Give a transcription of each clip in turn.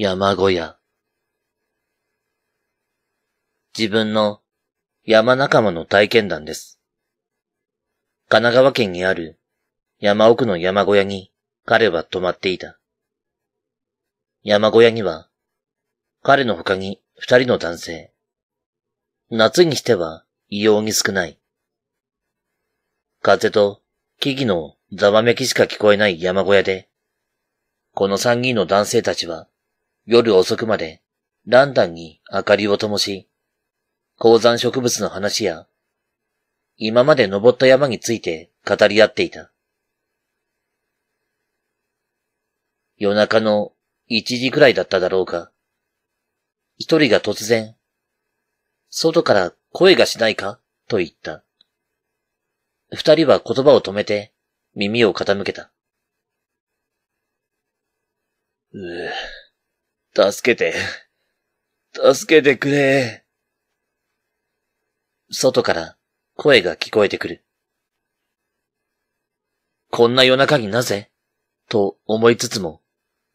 山小屋。自分の山仲間の体験談です。神奈川県にある山奥の山小屋に彼は泊まっていた。山小屋には彼の他に二人の男性。夏にしては異様に少ない。風と木々のざわめきしか聞こえない山小屋で、この三人の男性たちは夜遅くまでランタンに明かりを灯し、高山植物の話や、今まで登った山について語り合っていた。夜中の一時くらいだっただろうか。一人が突然、外から声がしないかと言った。二人は言葉を止めて耳を傾けた。うぅ、助けて、助けてくれ。外から声が聞こえてくる。こんな夜中になぜと思いつつも、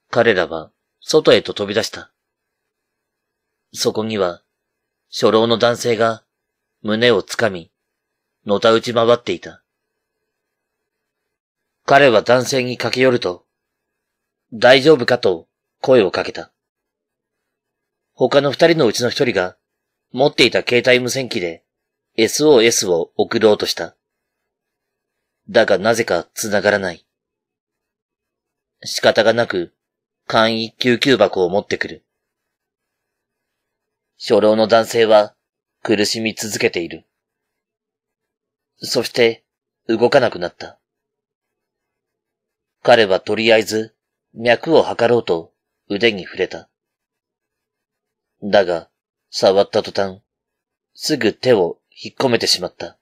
彼らは外へと飛び出した。そこには、初老の男性が胸をつかみ、のた打ち回っていた。彼は男性に駆け寄ると、大丈夫かと声をかけた。他の二人のうちの一人が持っていた携帯無線機で SOS を送ろうとした。だがなぜか繋がらない。仕方がなく、簡易救急箱を持ってくる。初老の男性は苦しみ続けている。そして動かなくなった。彼はとりあえず脈を測ろうと腕に触れた。だが触った途端、すぐ手を引っ込めてしまった。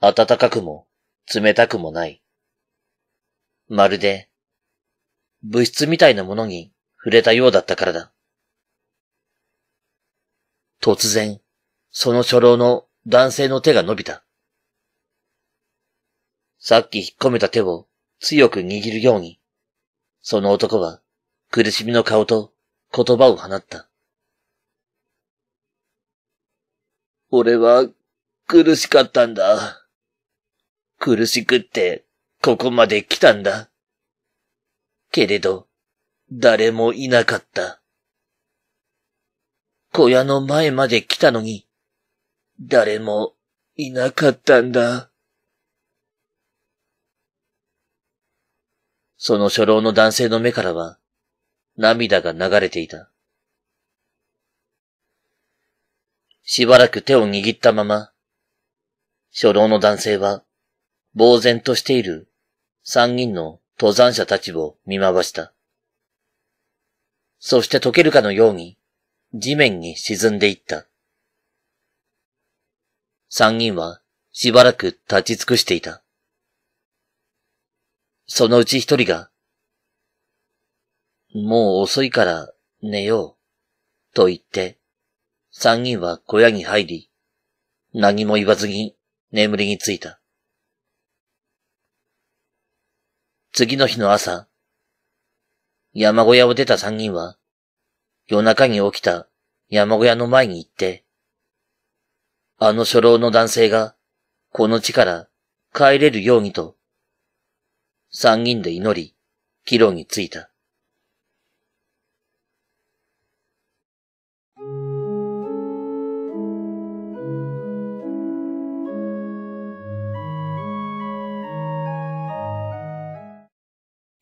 暖かくも、冷たくもない。まるで、物質みたいなものに触れたようだったからだ。突然、その初老の男性の手が伸びた。さっき引っ込めた手を強く握るように、その男は苦しみの顔と言葉を放った。俺は苦しかったんだ。苦しくってここまで来たんだ。けれど、誰もいなかった。小屋の前まで来たのに、誰もいなかったんだ。その初老の男性の目からは、涙が流れていた。しばらく手を握ったまま、初老の男性は、呆然としている三人の登山者たちを見回した。そして溶けるかのように、地面に沈んでいった。三人はしばらく立ち尽くしていた。そのうち一人が、もう遅いから寝よう、と言って、三人は小屋に入り、何も言わずに眠りについた。次の日の朝、山小屋を出た三人は、夜中に起きた山小屋の前に行って、あの初老の男性が、この地から帰れるようにと、三人で祈り、帰路に着いた。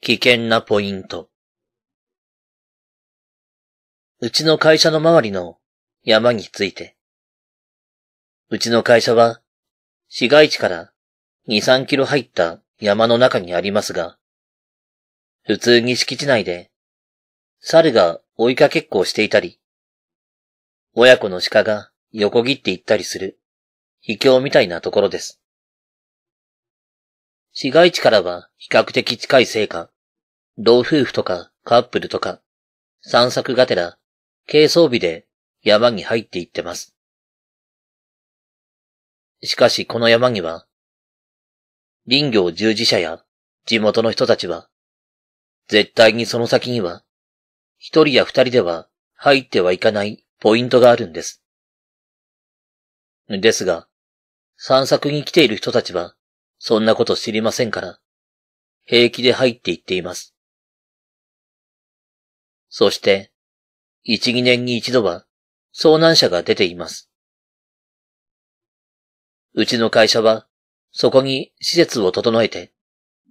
危険なポイント。うちの会社の周りの山について。うちの会社は市街地から2、3キロ入った山の中にありますが、普通に敷地内で猿が追いかけっこをしていたり、親子の鹿が横切っていったりする秘境みたいなところです。市街地からは比較的近いせいか、老夫婦とかカップルとか、散策がてら、軽装備で山に入っていってます。しかしこの山には、林業従事者や地元の人たちは、絶対にその先には、一人や二人では入ってはいかないポイントがあるんです。ですが、散策に来ている人たちは、そんなこと知りませんから、平気で入っていっています。そして、一、二年に一度は遭難者が出ています。うちの会社は、そこに施設を整えて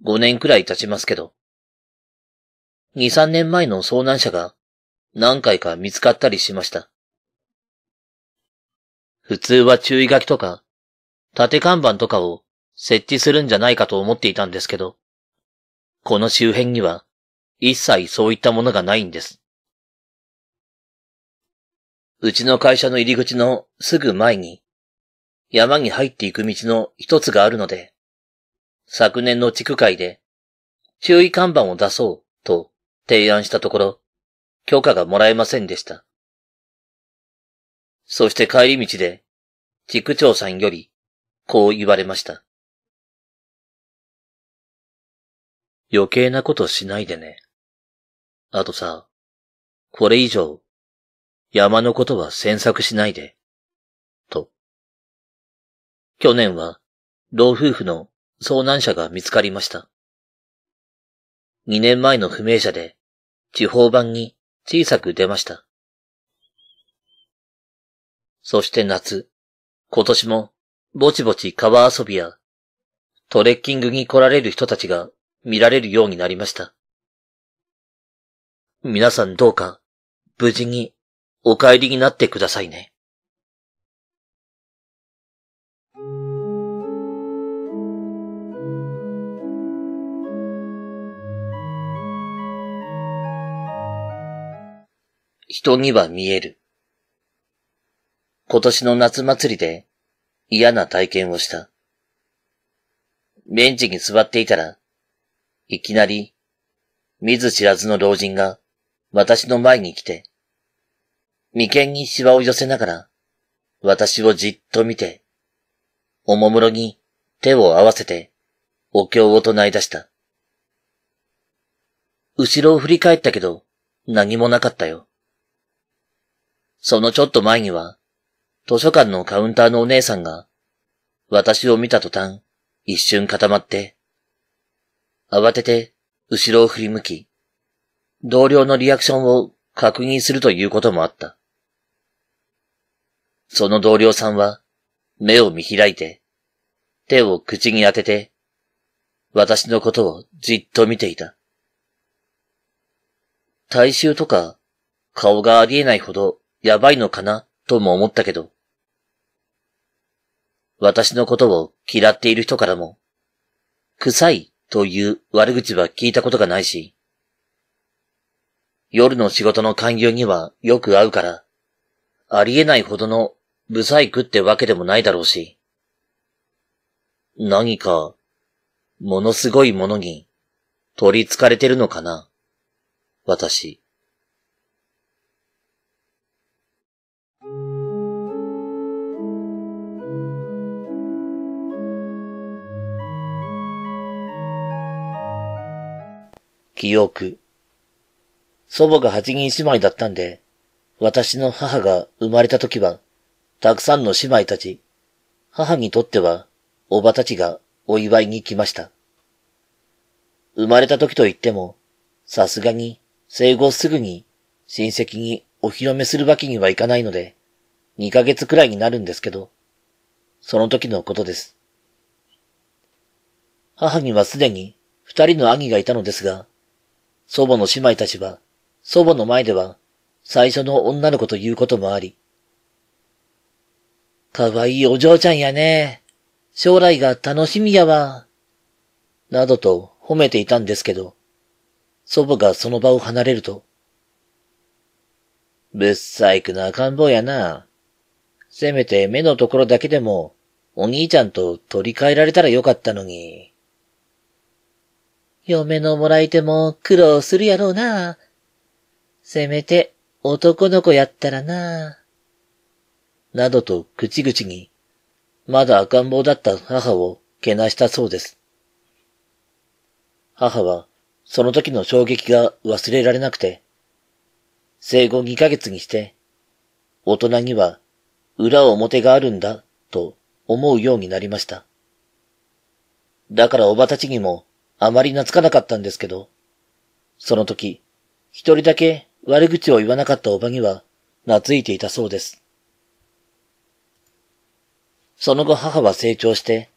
五年くらい経ちますけど、二、三年前の遭難者が何回か見つかったりしました。普通は注意書きとか、縦看板とかを設置するんじゃないかと思っていたんですけど、この周辺には一切そういったものがないんです。うちの会社の入り口のすぐ前に、山に入っていく道の一つがあるので、昨年の地区会で注意看板を出そうと提案したところ、許可がもらえませんでした。そして帰り道で、地区長さんより、こう言われました。余計なことしないでね。あとさ、これ以上、山のことは詮索しないで、と。去年は、老夫婦の遭難者が見つかりました。2年前の不明者で、地方版に小さく出ました。そして夏、今年も、ぼちぼち川遊びや、トレッキングに来られる人たちが見られるようになりました。皆さんどうか、無事にお帰りになってくださいね。人には見える。今年の夏祭りで嫌な体験をした。ベンチに座っていたら、いきなり、見ず知らずの老人が、私の前に来て、眉間にシワを寄せながら、私をじっと見て、おもむろに手を合わせて、お経を唱え出した。後ろを振り返ったけど、何もなかったよ。そのちょっと前には、図書館のカウンターのお姉さんが、私を見た途端、一瞬固まって、慌てて、後ろを振り向き、同僚のリアクションを確認するということもあった。その同僚さんは目を見開いて、手を口に当てて、私のことをじっと見ていた。体臭とか顔がありえないほどやばいのかなとも思ったけど、私のことを嫌っている人からも、臭いという悪口は聞いたことがないし、夜の仕事の勧誘にはよく合うから、ありえないほどの不細工ってわけでもないだろうし。何か、ものすごいものに取り憑かれてるのかな、私。記憶。祖母が八人姉妹だったんで、私の母が生まれた時は、たくさんの姉妹たち、母にとっては、おばたちがお祝いに来ました。生まれた時と言っても、さすがに生後すぐに親戚にお披露目するわけにはいかないので、2ヶ月くらいになるんですけど、その時のことです。母にはすでに二人の兄がいたのですが、祖母の姉妹たちは祖母の前では、最初の女の子ということもあり、かわいいお嬢ちゃんやね。将来が楽しみやわ。などと褒めていたんですけど、祖母がその場を離れると、ぶっ細くな赤ん坊やな。せめて目のところだけでも、お兄ちゃんと取り替えられたらよかったのに。嫁のもらい手も苦労するやろうな。せめて男の子やったらななどと口々に、まだ赤ん坊だった母をけなしたそうです。母は、その時の衝撃が忘れられなくて、生後2ヶ月にして、大人には裏表があるんだと思うようになりました。だからおばたちにもあまり懐かなかったんですけど、その時、一人だけ悪口を言わなかったおばには、懐いていたそうです。その後母は成長して、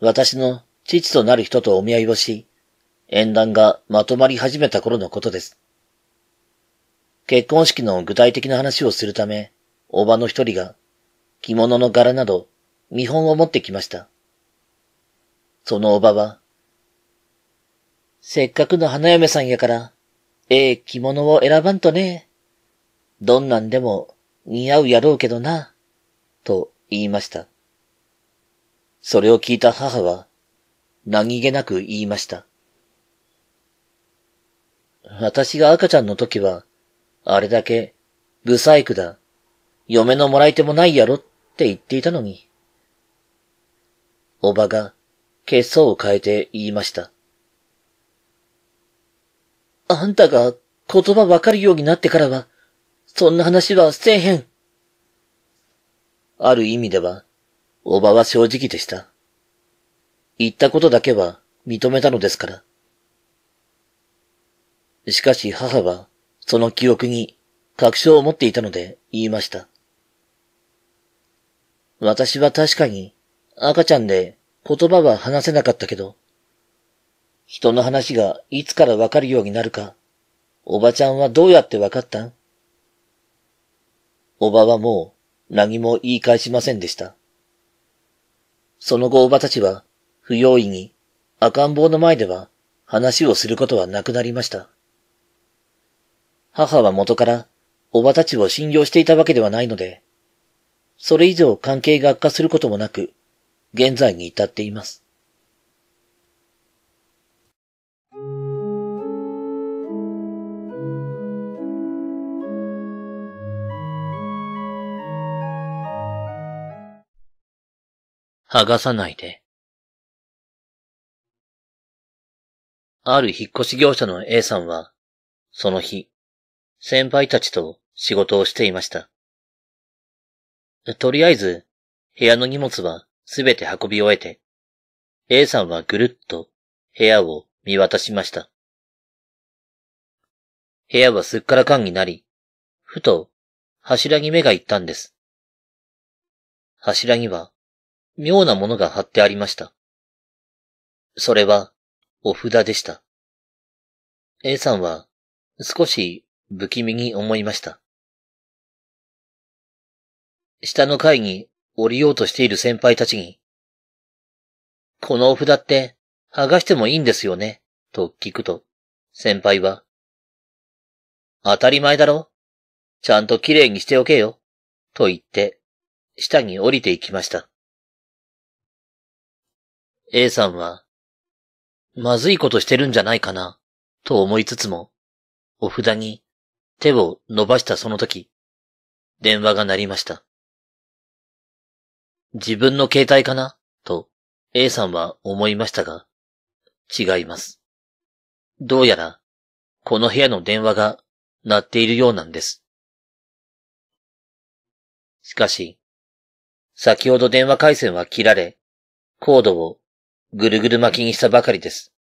私の父となる人とお見合いをし、縁談がまとまり始めた頃のことです。結婚式の具体的な話をするため、おばの一人が、着物の柄など、見本を持ってきました。そのおばは、せっかくの花嫁さんやから、ええ着物を選ばんとね。どんなんでも似合うやろうけどな、と言いました。それを聞いた母は、何気なく言いました。私が赤ちゃんの時は、あれだけ、不細工だ、嫁のもらい手もないやろって言っていたのに。おばが、血相を変えて言いました。あんたが言葉わかるようになってからは、そんな話はせえへん。ある意味では、おばは正直でした。言ったことだけは認めたのですから。しかし母は、その記憶に確証を持っていたので言いました。私は確かに赤ちゃんで言葉は話せなかったけど、人の話がいつからわかるようになるか、おばちゃんはどうやってわかったんおばはもう何も言い返しませんでした。その後おばたちは不用意に赤ん坊の前では話をすることはなくなりました。母は元からおばたちを信用していたわけではないので、それ以上関係が悪化することもなく、現在に至っています。剥がさないで。ある引っ越し業者の A さんは、その日、先輩たちと仕事をしていました。とりあえず、部屋の荷物はすべて運び終えて、A さんはぐるっと部屋を見渡しました。部屋はすっからかんになり、ふと柱に目が行ったんです。柱には妙なものが貼ってありました。それは、お札でした。A さんは、少し不気味に思いました。下の階に降りようとしている先輩たちに、このお札って剥がしてもいいんですよね、と聞くと、先輩は、当たり前だろちゃんと綺麗にしておけよ、と言って、下に降りていきました。A さんは、まずいことしてるんじゃないかな、と思いつつも、お札に手を伸ばしたその時、電話が鳴りました。自分の携帯かな、と A さんは思いましたが、違います。どうやら、この部屋の電話が鳴っているようなんです。しかし、先ほど電話回線は切られ、コードをぐるぐる巻きにしたばかりです。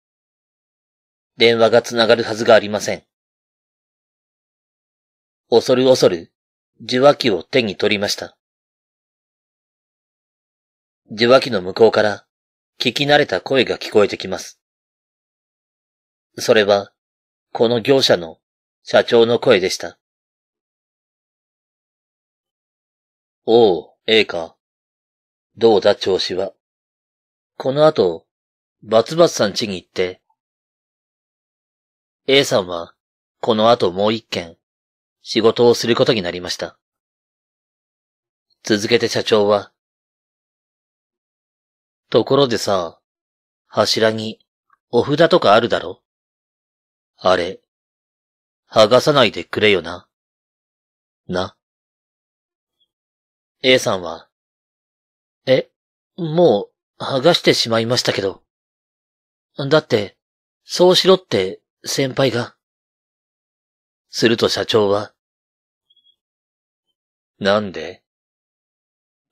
電話がつながるはずがありません。恐る恐る受話器を手に取りました。受話器の向こうから聞き慣れた声が聞こえてきます。それは、この業者の社長の声でした。おう、ええか。どうだ調子は。この後、バツバツさん家に行って、A さんは、この後もう一件、仕事をすることになりました。続けて社長は、ところでさ、柱にお札とかあるだろあれ、剥がさないでくれよな。な。A さんは、え、もう、剥がしてしまいましたけど。だって、そうしろって先輩が。すると社長は。なんで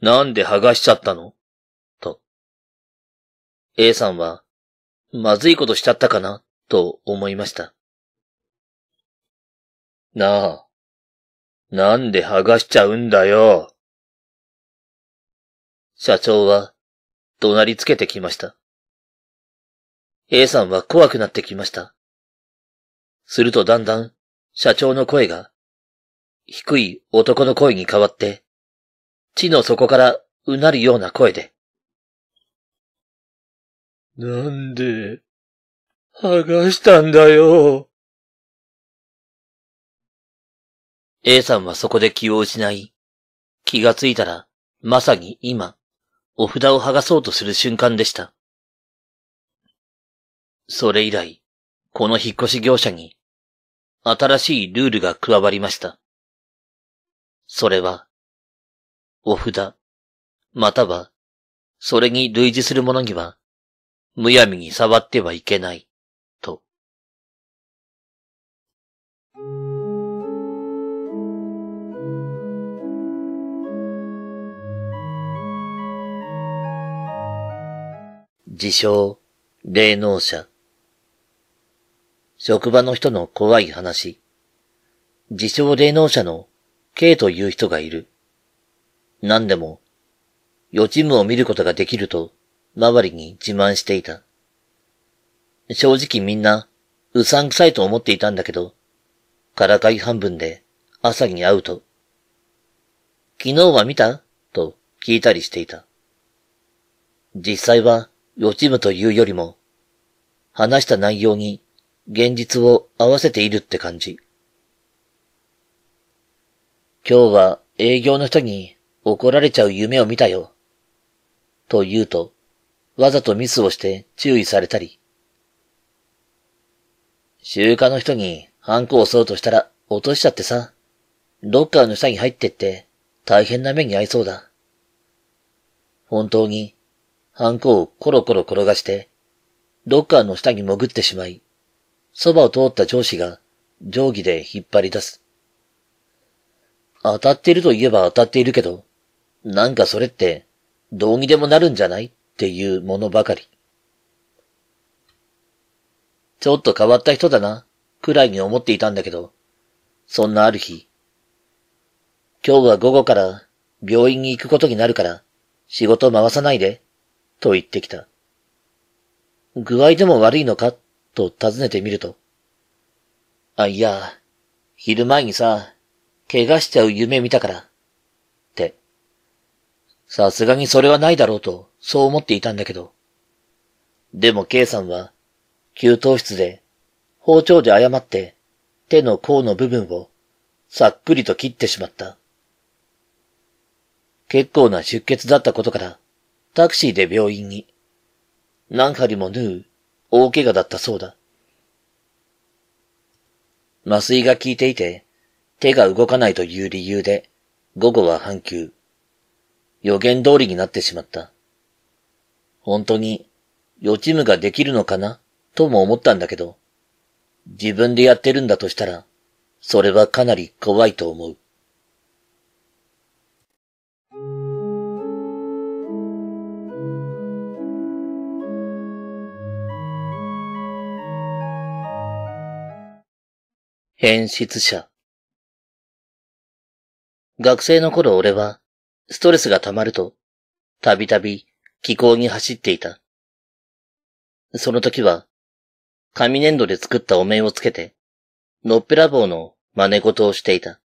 なんで剥がしちゃったのと。A さんは、まずいことしちゃったかなと思いました。なあ、なんで剥がしちゃうんだよ。社長は、怒鳴りつけてきました。A さんは怖くなってきました。するとだんだん、社長の声が、低い男の声に変わって、地の底からうなるような声で。なんで、剥がしたんだよ。A さんはそこで気を失い、気がついたら、まさに今、お札を剥がそうとする瞬間でした。それ以来、この引っ越し業者に、新しいルールが加わりました。それは、お札、または、それに類似するものには、むやみに触ってはいけない。自称、霊能者。職場の人の怖い話。自称霊能者の K という人がいる。何でも、予知夢を見ることができると、周りに自慢していた。正直みんな、うさんくさいと思っていたんだけど、からかい半分で朝に会うと、昨日は見たと聞いたりしていた。実際は予知夢というよりも、話した内容に現実を合わせているって感じ。今日は営業の人に怒られちゃう夢を見たよ。と言うと、わざとミスをして注意されたり。集荷の人にハンコを押そうとしたら落としちゃってさ、ロッカーの下に入ってって大変な目に遭いそうだ。本当にハンコをコロコロ転がして、ロッカーの下に潜ってしまい、そばを通った上司が定規で引っ張り出す。当たっていると言えば当たっているけど、なんかそれってどうにでもなるんじゃないっていうものばかり。ちょっと変わった人だな、くらいに思っていたんだけど、そんなある日、今日は午後から病院に行くことになるから、仕事回さないで、と言ってきた。具合でも悪いのかと尋ねてみると。あ、いや、昼前にさ、怪我しちゃう夢見たから。って。さすがにそれはないだろうと、そう思っていたんだけど。でも K さんは、給湯室で、包丁で誤って、手の甲の部分を、さっくりと切ってしまった。結構な出血だったことから、タクシーで病院に。何針も縫う、大怪我だったそうだ。麻酔が効いていて、手が動かないという理由で、午後は半休。予言通りになってしまった。本当に、予知夢ができるのかなとも思ったんだけど、自分でやってるんだとしたら、それはかなり怖いと思う。変質者。学生の頃俺は、ストレスが溜まると、たびたび気候に走っていた。その時は、紙粘土で作ったお面をつけて、のっぺらぼうの真似事をしていた。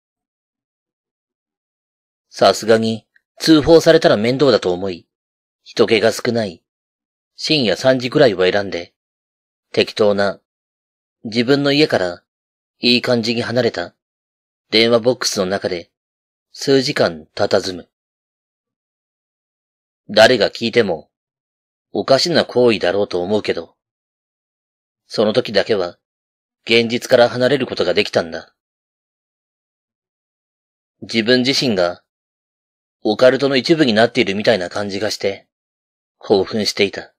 さすがに通報されたら面倒だと思い、人気が少ない、深夜3時くらいは選んで、適当な、自分の家からいい感じに離れた電話ボックスの中で数時間佇む。誰が聞いてもおかしな行為だろうと思うけど、その時だけは現実から離れることができたんだ。自分自身がオカルトの一部になっているみたいな感じがして、興奮していた。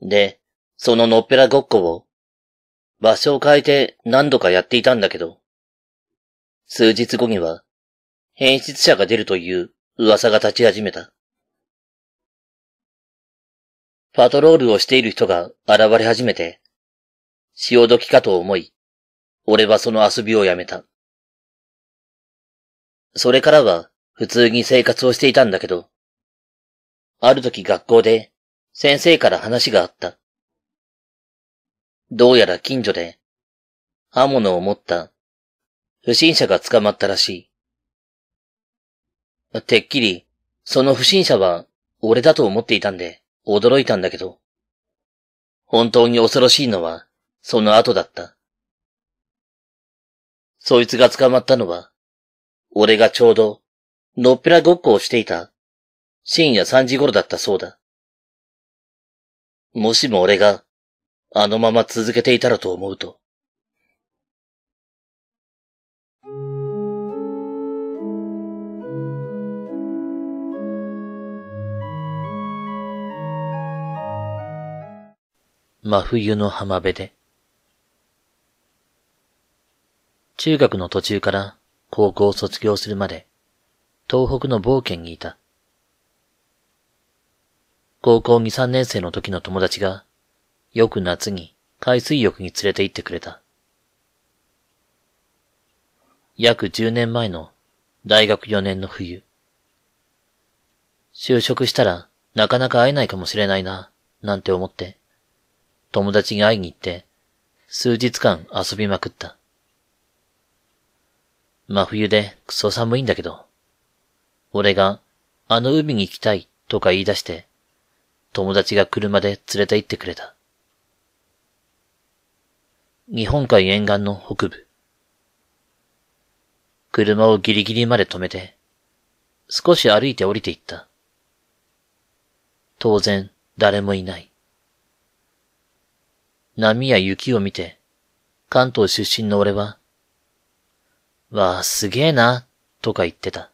で、そののっぺらごっこを場所を変えて何度かやっていたんだけど、数日後には、変質者が出るという噂が立ち始めた。パトロールをしている人が現れ始めて、潮時かと思い、俺はその遊びをやめた。それからは普通に生活をしていたんだけど、ある時学校で先生から話があった。どうやら近所で、刃物を持った不審者が捕まったらしい。てっきり、その不審者は俺だと思っていたんで驚いたんだけど、本当に恐ろしいのはその後だった。そいつが捕まったのは、俺がちょうど、のっぺらごっこをしていた、深夜3時頃だったそうだ。もしも俺が、あのまま続けていたらと思うと。真冬の浜辺で。中学の途中から高校を卒業するまで、東北の冒険にいた。高校2、3年生の時の友達がよく夏に海水浴に連れて行ってくれた。約10年前の大学4年の冬。就職したらなかなか会えないかもしれないな、なんて思って、友達に会いに行って、数日間遊びまくった。真冬でクソ寒いんだけど、俺があの海に行きたいとか言い出して、友達が車で連れて行ってくれた。日本海沿岸の北部。車をギリギリまで止めて、少し歩いて降りていった。当然、誰もいない。波や雪を見て、関東出身の俺は、わあ、すげえな、とか言ってた。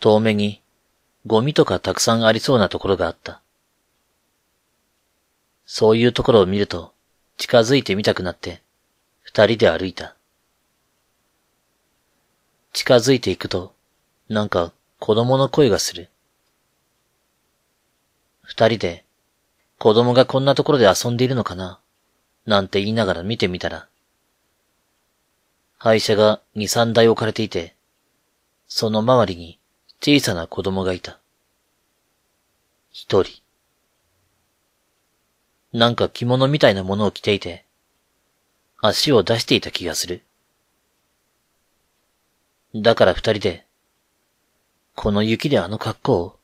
遠目に、ゴミとかたくさんありそうなところがあった。そういうところを見ると、近づいてみたくなって、二人で歩いた。近づいていくと、なんか子供の声がする。二人で、子供がこんなところで遊んでいるのかななんて言いながら見てみたら、廃車が二三台置かれていて、その周りに小さな子供がいた。一人。なんか着物みたいなものを着ていて、足を出していた気がする。だから二人で、この雪であの格好を、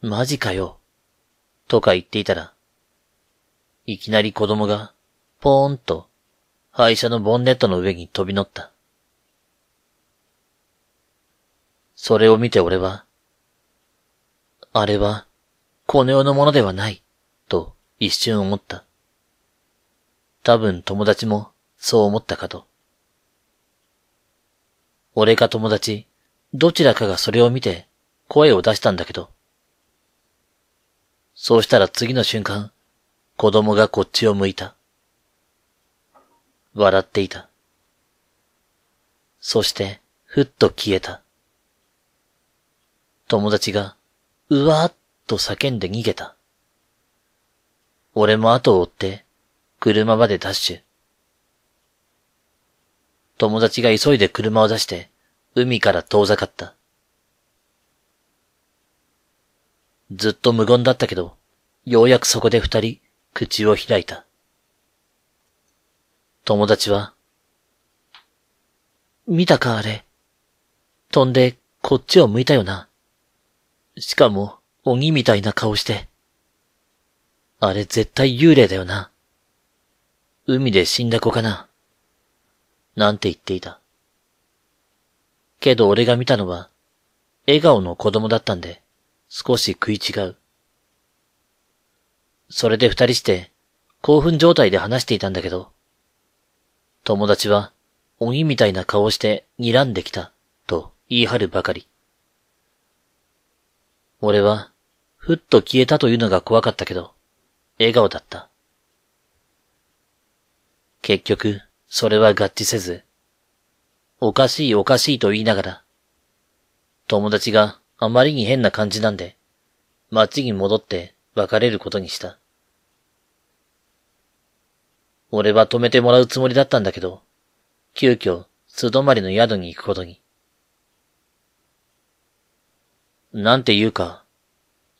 マジかよ、とか言っていたら、いきなり子供が、ポーンと、廃車のボンネットの上に飛び乗った。それを見て俺は、あれは、この世のものではない、と、一瞬思った。多分友達もそう思ったかと。俺か友達、どちらかがそれを見て声を出したんだけど。そうしたら次の瞬間、子供がこっちを向いた。笑っていた。そして、ふっと消えた。友達が、うわーっと叫んで逃げた。俺も後を追って、車までダッシュ。友達が急いで車を出して、海から遠ざかった。ずっと無言だったけど、ようやくそこで二人、口を開いた。友達は、見たかあれ。飛んで、こっちを向いたよな。しかも、鬼みたいな顔して。あれ絶対幽霊だよな。海で死んだ子かな。なんて言っていた。けど俺が見たのは、笑顔の子供だったんで、少し食い違う。それで二人して、興奮状態で話していたんだけど、友達は、鬼みたいな顔をして睨んできた、と言い張るばかり。俺は、ふっと消えたというのが怖かったけど、笑顔だった。結局、それは合致せず、おかしいおかしいと言いながら、友達があまりに変な感じなんで、街に戻って別れることにした。俺は止めてもらうつもりだったんだけど、急遽素泊まりの宿に行くことに。なんていうか、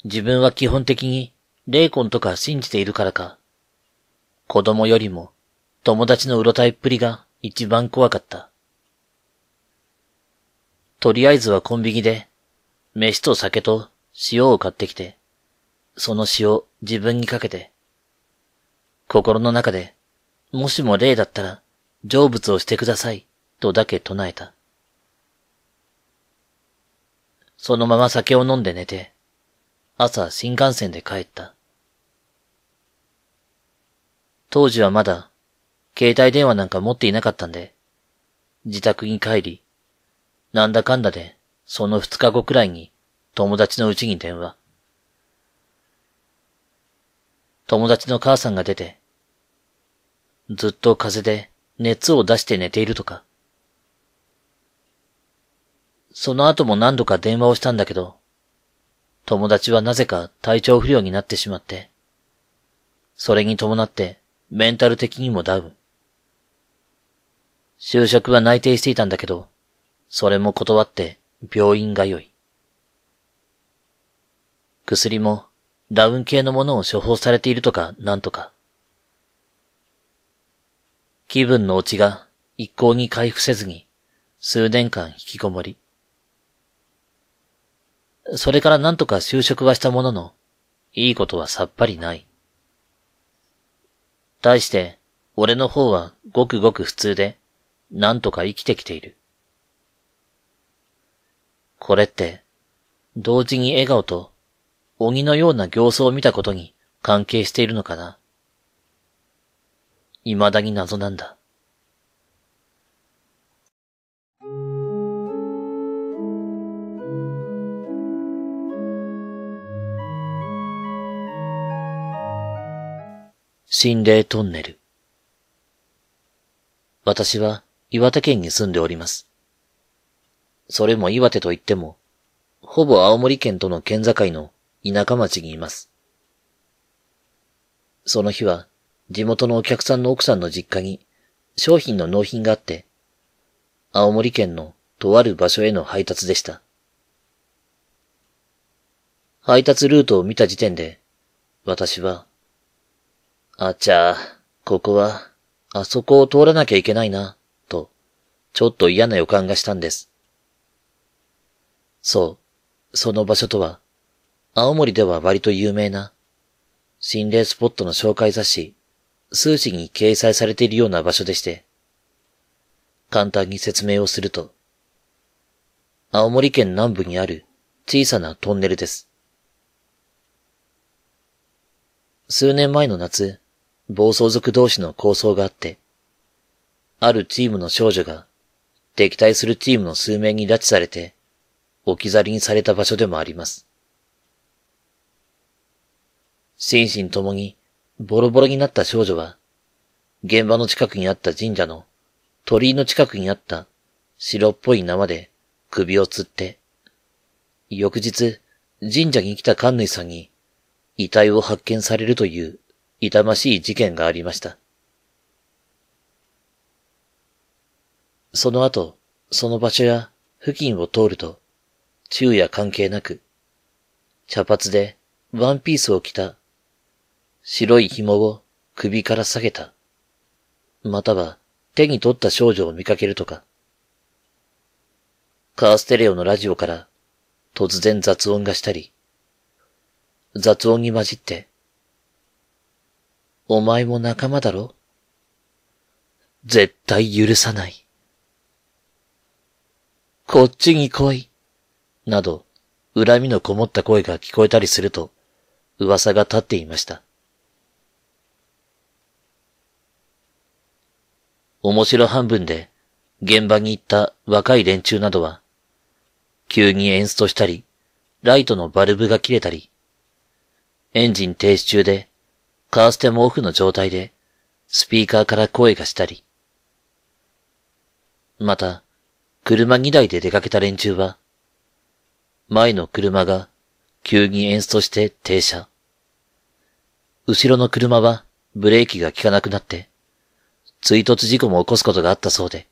自分は基本的に霊魂とか信じているからか、子供よりも友達のうろたえっぷりが一番怖かった。とりあえずはコンビニで、飯と酒と塩を買ってきて、その塩自分にかけて、心の中で、もしも霊だったら、成仏をしてください、とだけ唱えた。そのまま酒を飲んで寝て、朝新幹線で帰った。当時はまだ、携帯電話なんか持っていなかったんで、自宅に帰り、なんだかんだで、その二日後くらいに、友達のうちに電話。友達の母さんが出て、ずっと風邪で熱を出して寝ているとか。その後も何度か電話をしたんだけど、友達はなぜか体調不良になってしまって、それに伴ってメンタル的にもダウン。就職は内定していたんだけど、それも断って病院が良い。薬もダウン系のものを処方されているとかなんとか。気分の落ちが一向に回復せずに数年間引きこもり。それからなんとか就職はしたものの、いいことはさっぱりない。対して、俺の方はごくごく普通で、なんとか生きてきている。これって、同時に笑顔と、鬼のような行走を見たことに関係しているのかな未だに謎なんだ。心霊トンネル。私は岩手県に住んでおります。それも岩手といっても、ほぼ青森県との県境の田舎町にいます。その日は、地元のお客さんの奥さんの実家に商品の納品があって、青森県のとある場所への配達でした。配達ルートを見た時点で、私はあちゃ、ここは、あそこを通らなきゃいけないな、と、ちょっと嫌な予感がしたんです。そう、その場所とは、青森では割と有名な、心霊スポットの紹介雑誌、数紙に掲載されているような場所でして、簡単に説明をすると、青森県南部にある小さなトンネルです。数年前の夏、暴走族同士の抗争があって、あるチームの少女が敵対するチームの数名に拉致されて置き去りにされた場所でもあります。心身ともにボロボロになった少女は、現場の近くにあった神社の鳥居の近くにあった白っぽい縄で首を吊って、翌日神社に来た神主さんに遺体を発見されるという痛ましい事件がありました。その後、その場所や付近を通ると、昼夜関係なく、茶髪でワンピースを着た、白い紐を首から下げた、または手に取った少女を見かけるとか、カーステレオのラジオから突然雑音がしたり、雑音に混じってお前も仲間だろ絶対許さない。こっちに来い。など、恨みのこもった声が聞こえたりすると、噂が立っていました。面白半分で、現場に行った若い連中などは、急に演出したり、ライトのバルブが切れたり、エンジン停止中でカーステもオフの状態で、スピーカーから声がしたり。また、車2台で出かけた連中は、前の車が急に演トして停車。後ろの車はブレーキが効かなくなって、追突事故も起こすことがあったそうで。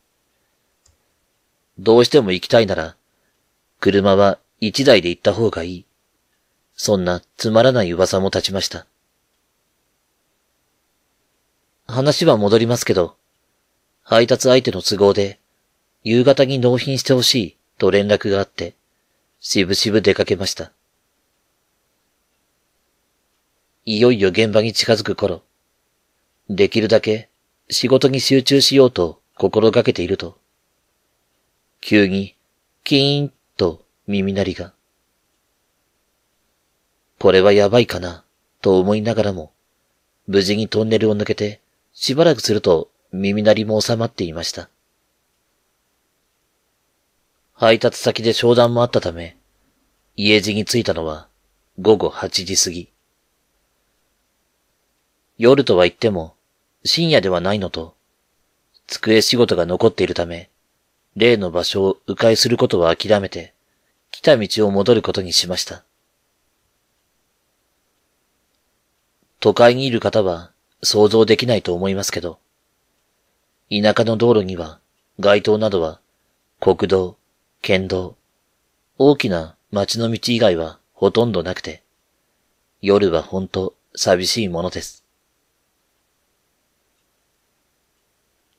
どうしても行きたいなら、車は1台で行った方がいい。そんなつまらない噂も立ちました。話は戻りますけど、配達相手の都合で、夕方に納品してほしいと連絡があって、しぶしぶ出かけました。いよいよ現場に近づく頃、できるだけ仕事に集中しようと心がけていると、急にキーンと耳鳴りが。これはやばいかなと思いながらも、無事にトンネルを抜けてしばらくすると耳鳴りも収まっていました。配達先で商談もあったため、家路に着いたのは午後8時過ぎ。夜とは言っても深夜ではないのと、机仕事が残っているため、例の場所を迂回することは諦めて、来た道を戻ることにしました。都会にいる方は想像できないと思いますけど。田舎の道路には街灯などは国道、県道、大きな街の道以外はほとんどなくて、夜はほんと寂しいものです。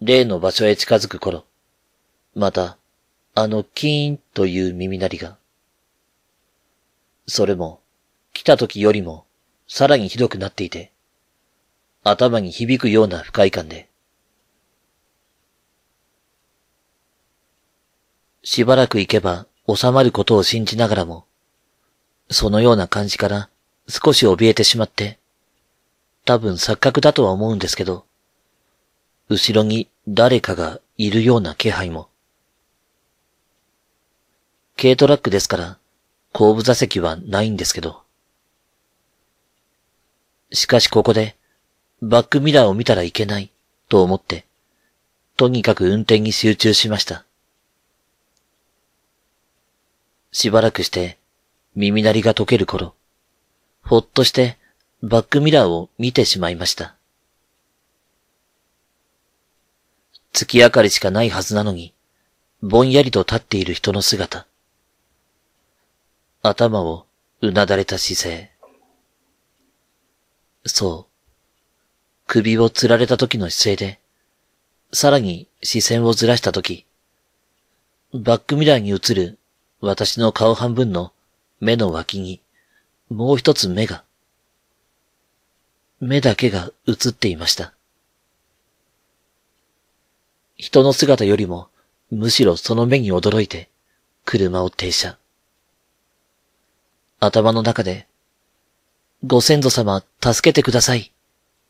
例の場所へ近づく頃、また、あのキーンという耳鳴りが。それも、来た時よりも、さらにひどくなっていて、頭に響くような不快感で。しばらく行けば収まることを信じながらも、そのような感じから少し怯えてしまって、多分錯覚だとは思うんですけど、後ろに誰かがいるような気配も。軽トラックですから、後部座席はないんですけど。しかしここで、バックミラーを見たらいけない、と思って、とにかく運転に集中しました。しばらくして、耳鳴りが溶ける頃、ほっとしてバックミラーを見てしまいました。月明かりしかないはずなのに、ぼんやりと立っている人の姿。頭をうなだれた姿勢。そう。首を吊られた時の姿勢で、さらに視線をずらした時、バックミラーに映る私の顔半分の目の脇に、もう一つ目が、目だけが映っていました。人の姿よりも、むしろその目に驚いて、車を停車。頭の中で、ご先祖様、助けてください。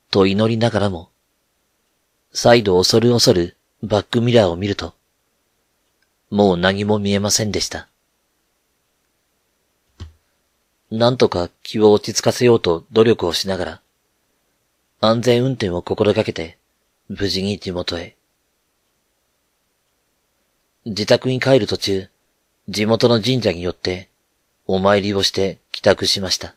と祈りながらも、再度恐る恐るバックミラーを見ると、もう何も見えませんでした。なんとか気を落ち着かせようと努力をしながら、安全運転を心がけて、無事に地元へ。自宅に帰る途中、地元の神社によって、お参りをして帰宅しました。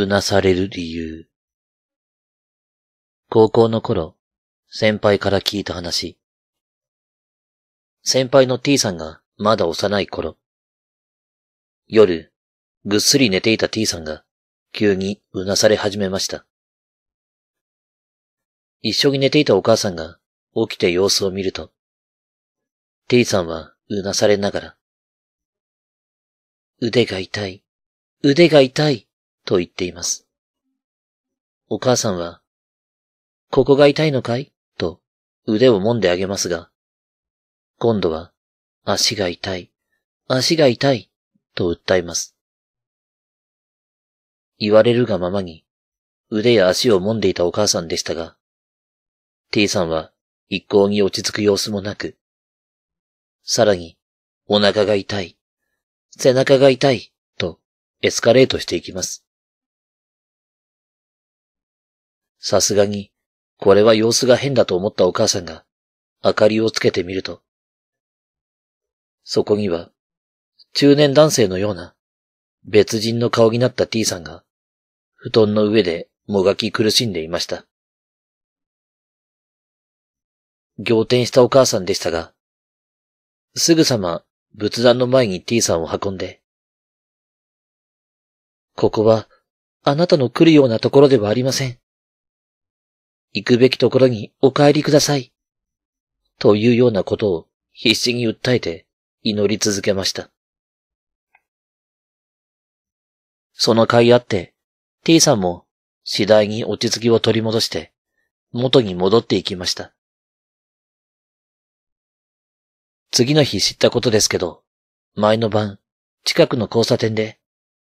うなされる理由。高校の頃、先輩から聞いた話。先輩の T さんがまだ幼い頃。夜、ぐっすり寝ていた T さんが、急にうなされ始めました。一緒に寝ていたお母さんが起きて様子を見ると、T さんはうなされながら、腕が痛い、腕が痛い、と言っています。お母さんは、ここが痛いのかいと腕を揉んであげますが、今度は、足が痛い、足が痛い、と訴えます。言われるがままに、腕や足を揉んでいたお母さんでしたが、T さんは一向に落ち着く様子もなく、さらに、お腹が痛い、背中が痛い、とエスカレートしていきます。さすがに、これは様子が変だと思ったお母さんが、明かりをつけてみると、そこには、中年男性のような、別人の顔になった T さんが、布団の上でもがき苦しんでいました。仰天したお母さんでしたが、すぐさま仏壇の前に T さんを運んで、ここはあなたの来るようなところではありません。行くべきところにお帰りください。というようなことを必死に訴えて祈り続けました。その甲斐あって、T さんも次第に落ち着きを取り戻して、元に戻っていきました。次の日知ったことですけど、前の晩、近くの交差点で、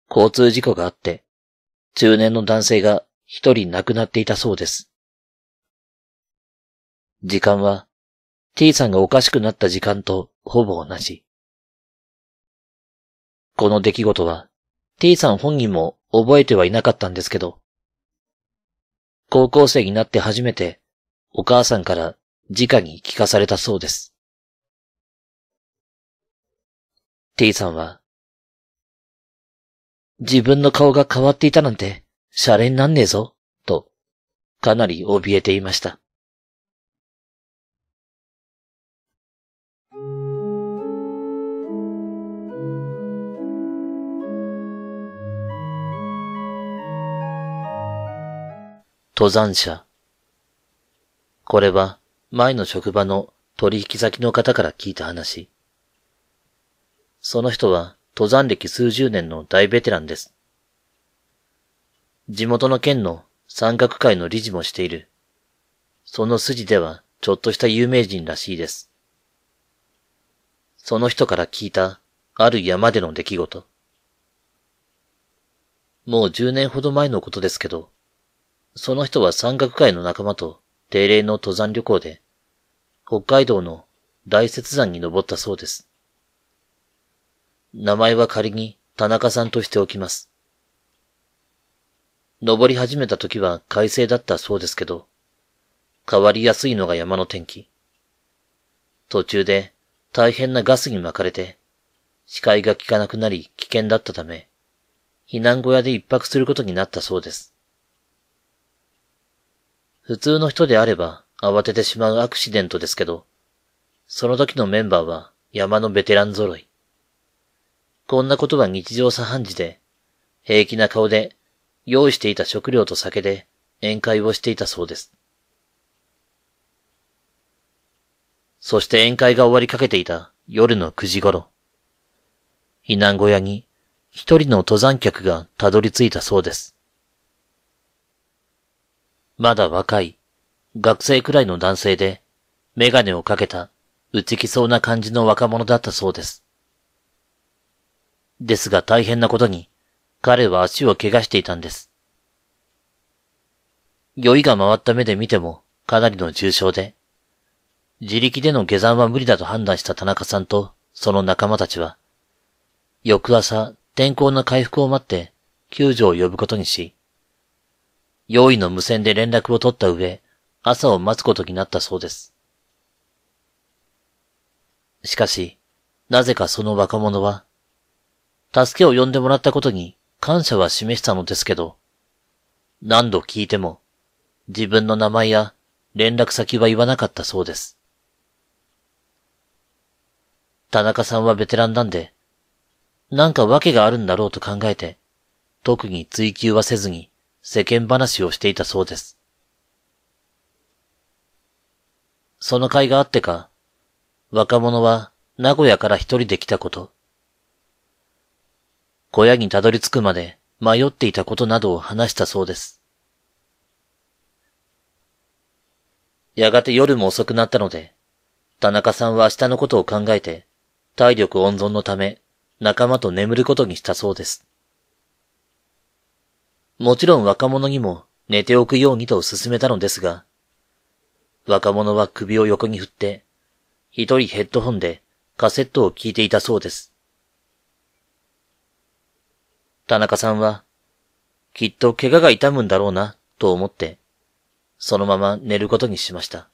交通事故があって、中年の男性が一人亡くなっていたそうです。時間は T さんがおかしくなった時間とほぼ同じ。この出来事は T さん本人も覚えてはいなかったんですけど、高校生になって初めてお母さんから直に聞かされたそうです。T さんは、自分の顔が変わっていたなんて、シャレになんねえぞ、と、かなり怯えていました。登山者。これは前の職場の取引先の方から聞いた話。その人は登山歴数十年の大ベテランです。地元の県の山岳会の理事もしている。その筋ではちょっとした有名人らしいです。その人から聞いたある山での出来事。もう10年ほど前のことですけど、その人は山岳会の仲間と定例の登山旅行で、北海道の大雪山に登ったそうです。名前は仮に田中さんとしておきます。登り始めた時は快晴だったそうですけど、変わりやすいのが山の天気。途中で大変なガスに巻かれて、視界が効かなくなり危険だったため、避難小屋で一泊することになったそうです。普通の人であれば慌ててしまうアクシデントですけど、その時のメンバーは山のベテラン揃い。こんなことは日常茶飯事で、平気な顔で用意していた食料と酒で宴会をしていたそうです。そして宴会が終わりかけていた夜の9時頃、避難小屋に一人の登山客がたどり着いたそうです。まだ若い、学生くらいの男性で、メガネをかけた、うちきそうな感じの若者だったそうです。ですが大変なことに、彼は足を怪我していたんです。酔いが回った目で見てもかなりの重傷で、自力での下山は無理だと判断した田中さんとその仲間たちは、翌朝天候の回復を待って救助を呼ぶことにし、用意の無線で連絡を取った上、朝を待つことになったそうです。しかし、なぜかその若者は、助けを呼んでもらったことに感謝は示したのですけど、何度聞いても、自分の名前や連絡先は言わなかったそうです。田中さんはベテランなんで、なんか訳があるんだろうと考えて、特に追求はせずに、世間話をしていたそうです。その会があってか、若者は名古屋から一人で来たこと、小屋にたどり着くまで迷っていたことなどを話したそうです。やがて夜も遅くなったので、田中さんは明日のことを考えて、体力温存のため、仲間と眠ることにしたそうです。もちろん若者にも寝ておくようにと勧めたのですが、若者は首を横に振って、一人ヘッドホンでカセットを聞いていたそうです。田中さんは、きっと怪我が痛むんだろうな、と思って、そのまま寝ることにしました。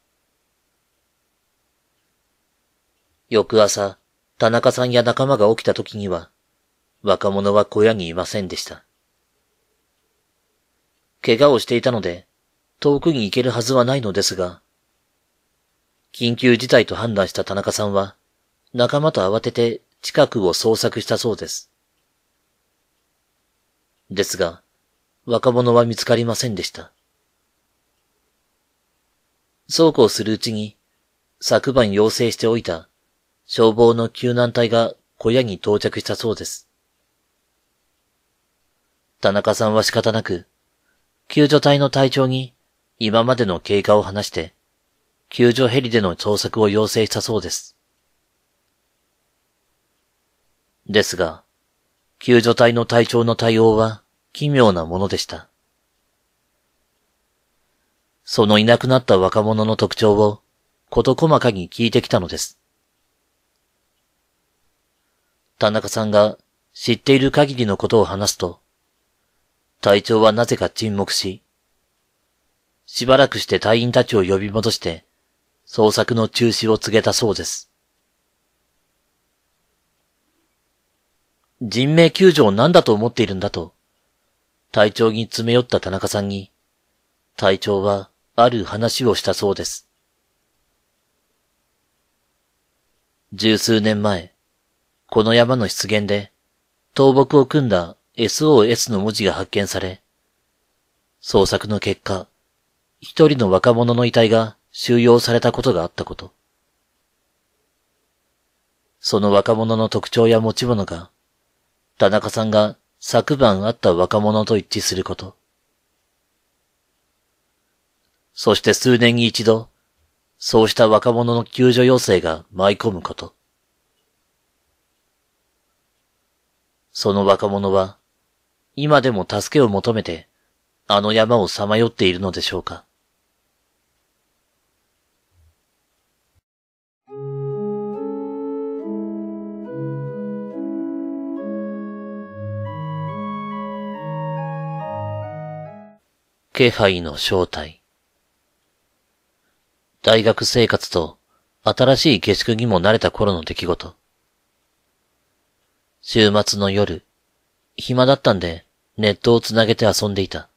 翌朝、田中さんや仲間が起きた時には、若者は小屋にいませんでした。怪我をしていたので、遠くに行けるはずはないのですが、緊急事態と判断した田中さんは、仲間と慌てて近くを捜索したそうです。ですが、若者は見つかりませんでした。そうこうするうちに、昨晩要請しておいた消防の救難隊が小屋に到着したそうです。田中さんは仕方なく、救助隊の隊長に今までの経過を話して、救助ヘリでの捜索を要請したそうです。ですが、救助隊の隊長の対応は奇妙なものでした。そのいなくなった若者の特徴を事細かに聞いてきたのです。田中さんが知っている限りのことを話すと、隊長はなぜか沈黙し、しばらくして隊員たちを呼び戻して、捜索の中止を告げたそうです。人命救助を何だと思っているんだと、隊長に詰め寄った田中さんに、隊長はある話をしたそうです。十数年前、この山の湿原で、倒木を組んだ SOS の文字が発見され、捜索の結果、一人の若者の遺体が収容されたことがあったこと。その若者の特徴や持ち物が、田中さんが昨晩会った若者と一致すること。そして数年に一度、そうした若者の救助要請が舞い込むこと。その若者は、今でも助けを求めて、あの山をさまよっているのでしょうか。気配の正体。大学生活と新しい下宿にも慣れた頃の出来事。週末の夜、暇だったんで、ネットをつなげて遊んでいた。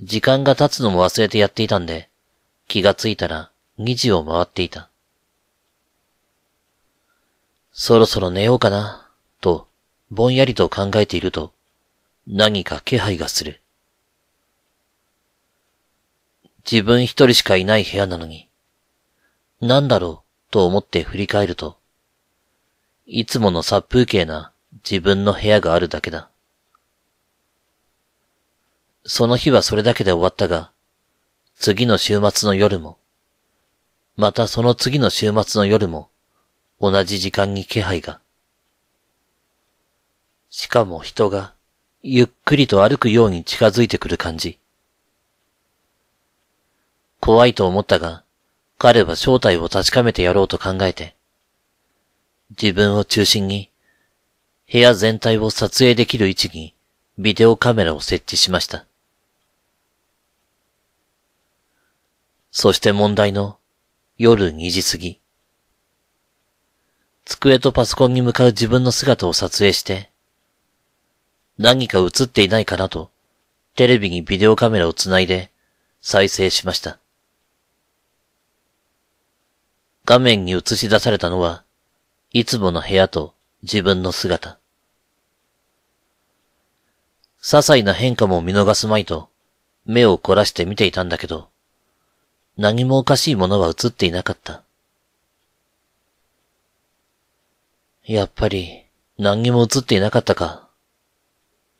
時間が経つのも忘れてやっていたんで、気がついたら2時を回っていた。そろそろ寝ようかな、と、ぼんやりと考えていると、何か気配がする。自分一人しかいない部屋なのに、なんだろう、と思って振り返ると、いつもの殺風景な自分の部屋があるだけだ。その日はそれだけで終わったが、次の週末の夜も、またその次の週末の夜も、同じ時間に気配が。しかも人が、ゆっくりと歩くように近づいてくる感じ。怖いと思ったが、彼は正体を確かめてやろうと考えて、自分を中心に部屋全体を撮影できる位置にビデオカメラを設置しました。そして問題の夜2時過ぎ。机とパソコンに向かう自分の姿を撮影して、何か映っていないかなと、テレビにビデオカメラをつないで再生しました。画面に映し出されたのは、いつもの部屋と自分の姿。些細な変化も見逃すまいと、目を凝らして見ていたんだけど、何もおかしいものは映っていなかった。やっぱり、何にも映っていなかったか。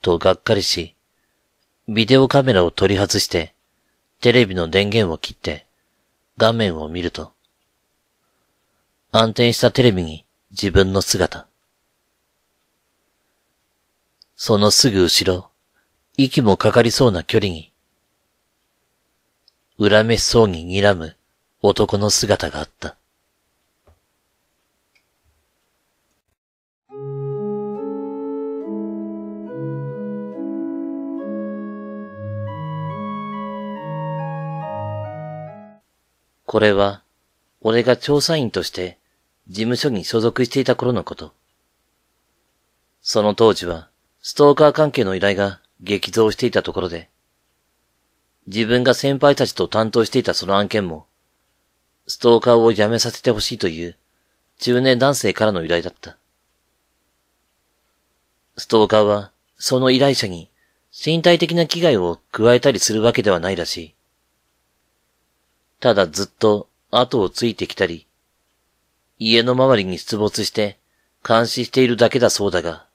とがっかりし、ビデオカメラを取り外して、テレビの電源を切って、画面を見ると、暗転したテレビに自分の姿。そのすぐ後ろ、息もかかりそうな距離に、恨めしそうに睨む男の姿があった。これは、俺が調査員として事務所に所属していた頃のこと。その当時は、ストーカー関係の依頼が激増していたところで、自分が先輩たちと担当していたその案件も、ストーカーを辞めさせてほしいという中年男性からの依頼だった。ストーカーはその依頼者に身体的な危害を加えたりするわけではないらしい。ただずっと後をついてきたり、家の周りに出没して監視しているだけだそうだが、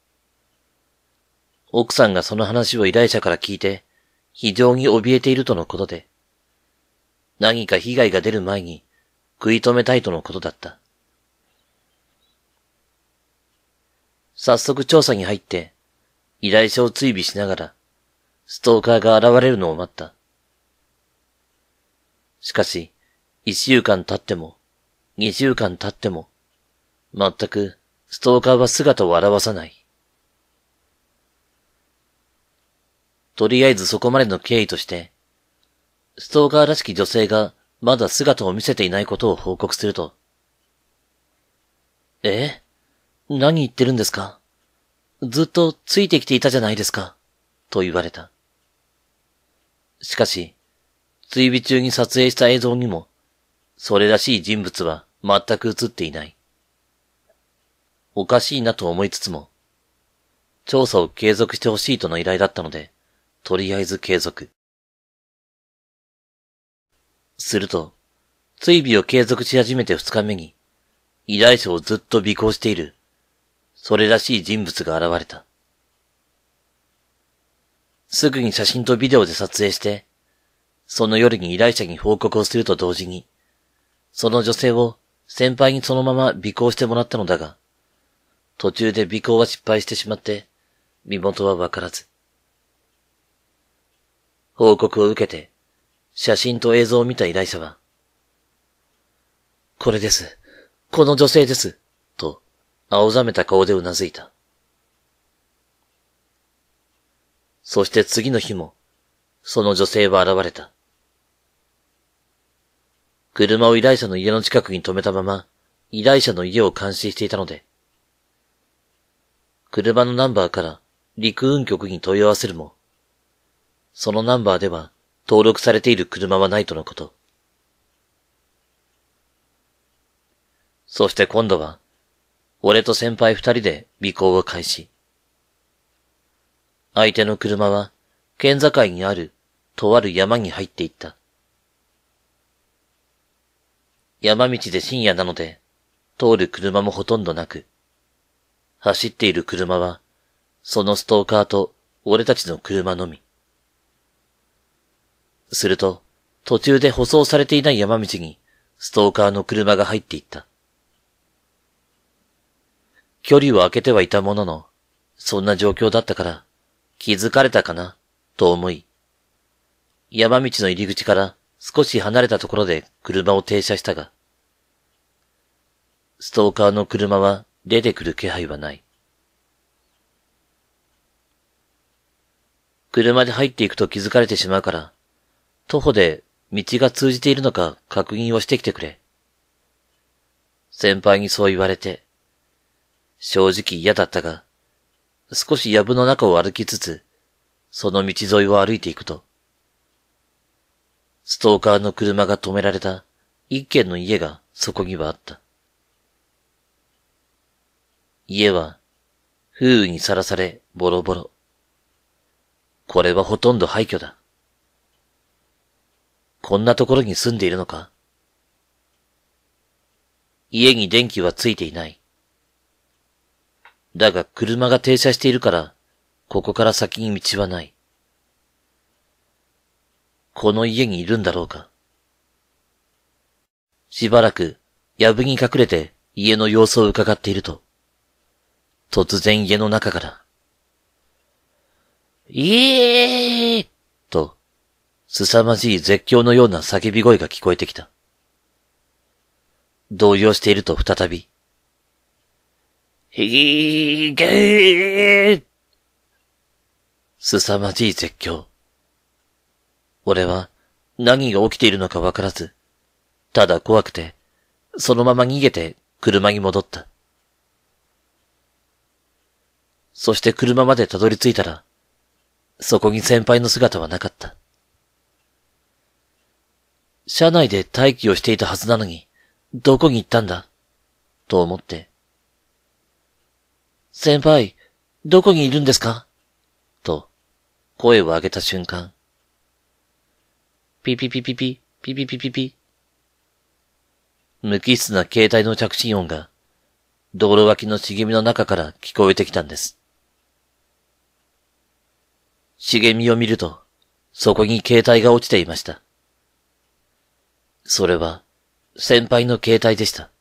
奥さんがその話を依頼者から聞いて、非常に怯えているとのことで、何か被害が出る前に食い止めたいとのことだった。早速調査に入って、依頼者を追尾しながら、ストーカーが現れるのを待った。しかし、一週間経っても、二週間経っても、全くストーカーは姿を現さない。とりあえずそこまでの経緯として、ストーカーらしき女性がまだ姿を見せていないことを報告すると。え何言ってるんですかずっとついてきていたじゃないですかと言われた。しかし、追尾中に撮影した映像にも、それらしい人物は全く映っていない。おかしいなと思いつつも、調査を継続してほしいとの依頼だったので、とりあえず継続。すると、追尾を継続し始めて二日目に、依頼者をずっと尾行している、それらしい人物が現れた。すぐに写真とビデオで撮影して、その夜に依頼者に報告をすると同時に、その女性を先輩にそのまま尾行してもらったのだが、途中で尾行は失敗してしまって、身元はわからず。報告を受けて、写真と映像を見た依頼者は、これです。この女性です。と、青ざめた顔で頷いた。そして次の日も、その女性は現れた。車を依頼者の家の近くに止めたまま、依頼者の家を監視していたので、車のナンバーから陸運局に問い合わせるも、そのナンバーでは登録されている車はないとのこと。そして今度は、俺と先輩二人で尾行を開始。相手の車は、県境にある、とある山に入っていった。山道で深夜なので、通る車もほとんどなく、走っている車は、そのストーカーと俺たちの車のみ。すると、途中で舗装されていない山道に、ストーカーの車が入っていった。距離を空けてはいたものの、そんな状況だったから、気づかれたかな、と思い、山道の入り口から少し離れたところで車を停車したが、ストーカーの車は出てくる気配はない。車で入っていくと気づかれてしまうから、徒歩で道が通じているのか確認をしてきてくれ。先輩にそう言われて、正直嫌だったが、少し藪の中を歩きつつ、その道沿いを歩いていくと、ストーカーの車が止められた一軒の家がそこにはあった。家は風雨にさらされボロボロ。これはほとんど廃墟だ。こんなところに住んでいるのか家に電気はついていない。だが車が停車しているから、ここから先に道はない。この家にいるんだろうか。しばらく、やぶに隠れて家の様子を伺っていると、突然家の中から、いえー凄まじい絶叫のような叫び声が聞こえてきた。動揺していると再び、ひげー凄まじい絶叫。俺は何が起きているのかわからず、ただ怖くて、そのまま逃げて車に戻った。そして車までたどり着いたら、そこに先輩の姿はなかった。車内で待機をしていたはずなのに、どこに行ったんだと思って。先輩、どこにいるんですかと、声を上げた瞬間。ピピピピピ、ピピピピピ。無機質な携帯の着信音が、道路脇の茂みの中から聞こえてきたんです。茂みを見ると、そこに携帯が落ちていました。それは、先輩の携帯でした。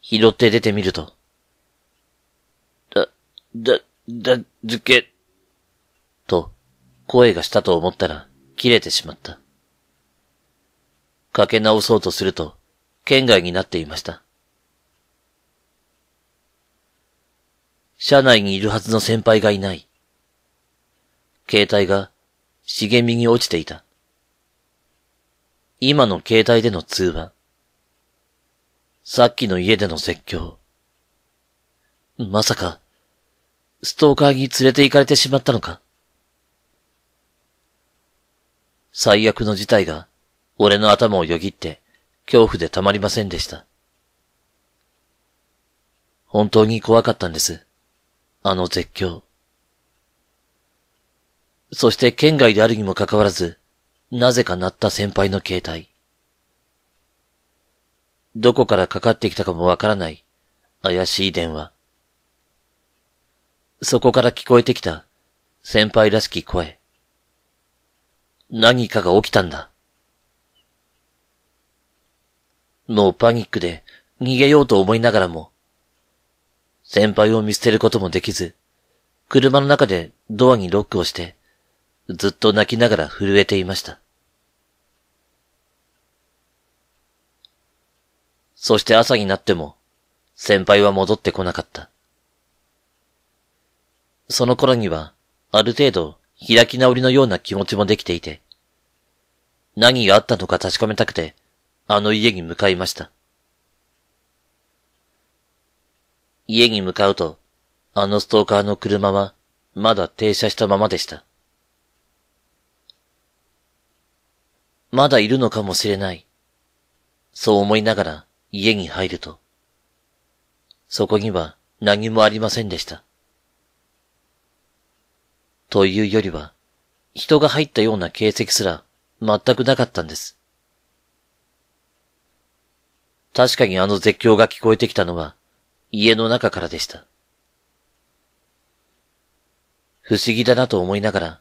拾って出てみると、だ、だ、だ、ずけ、と、声がしたと思ったら、切れてしまった。かけ直そうとすると、県外になっていました。車内にいるはずの先輩がいない。携帯が、茂みに落ちていた。今の携帯での通話。さっきの家での説教。まさか、ストーカーに連れて行かれてしまったのか最悪の事態が、俺の頭をよぎって、恐怖でたまりませんでした。本当に怖かったんです。あの絶叫。そして県外であるにもかかわらず、なぜか鳴った先輩の携帯。どこからかかってきたかもわからない怪しい電話。そこから聞こえてきた先輩らしき声。何かが起きたんだ。もうパニックで逃げようと思いながらも、先輩を見捨てることもできず、車の中でドアにロックをして、ずっと泣きながら震えていました。そして朝になっても、先輩は戻ってこなかった。その頃には、ある程度、開き直りのような気持ちもできていて、何があったのか確かめたくて、あの家に向かいました。家に向かうと、あのストーカーの車は、まだ停車したままでした。まだいるのかもしれない。そう思いながら家に入ると、そこには何もありませんでした。というよりは、人が入ったような形跡すら全くなかったんです。確かにあの絶叫が聞こえてきたのは家の中からでした。不思議だなと思いながら、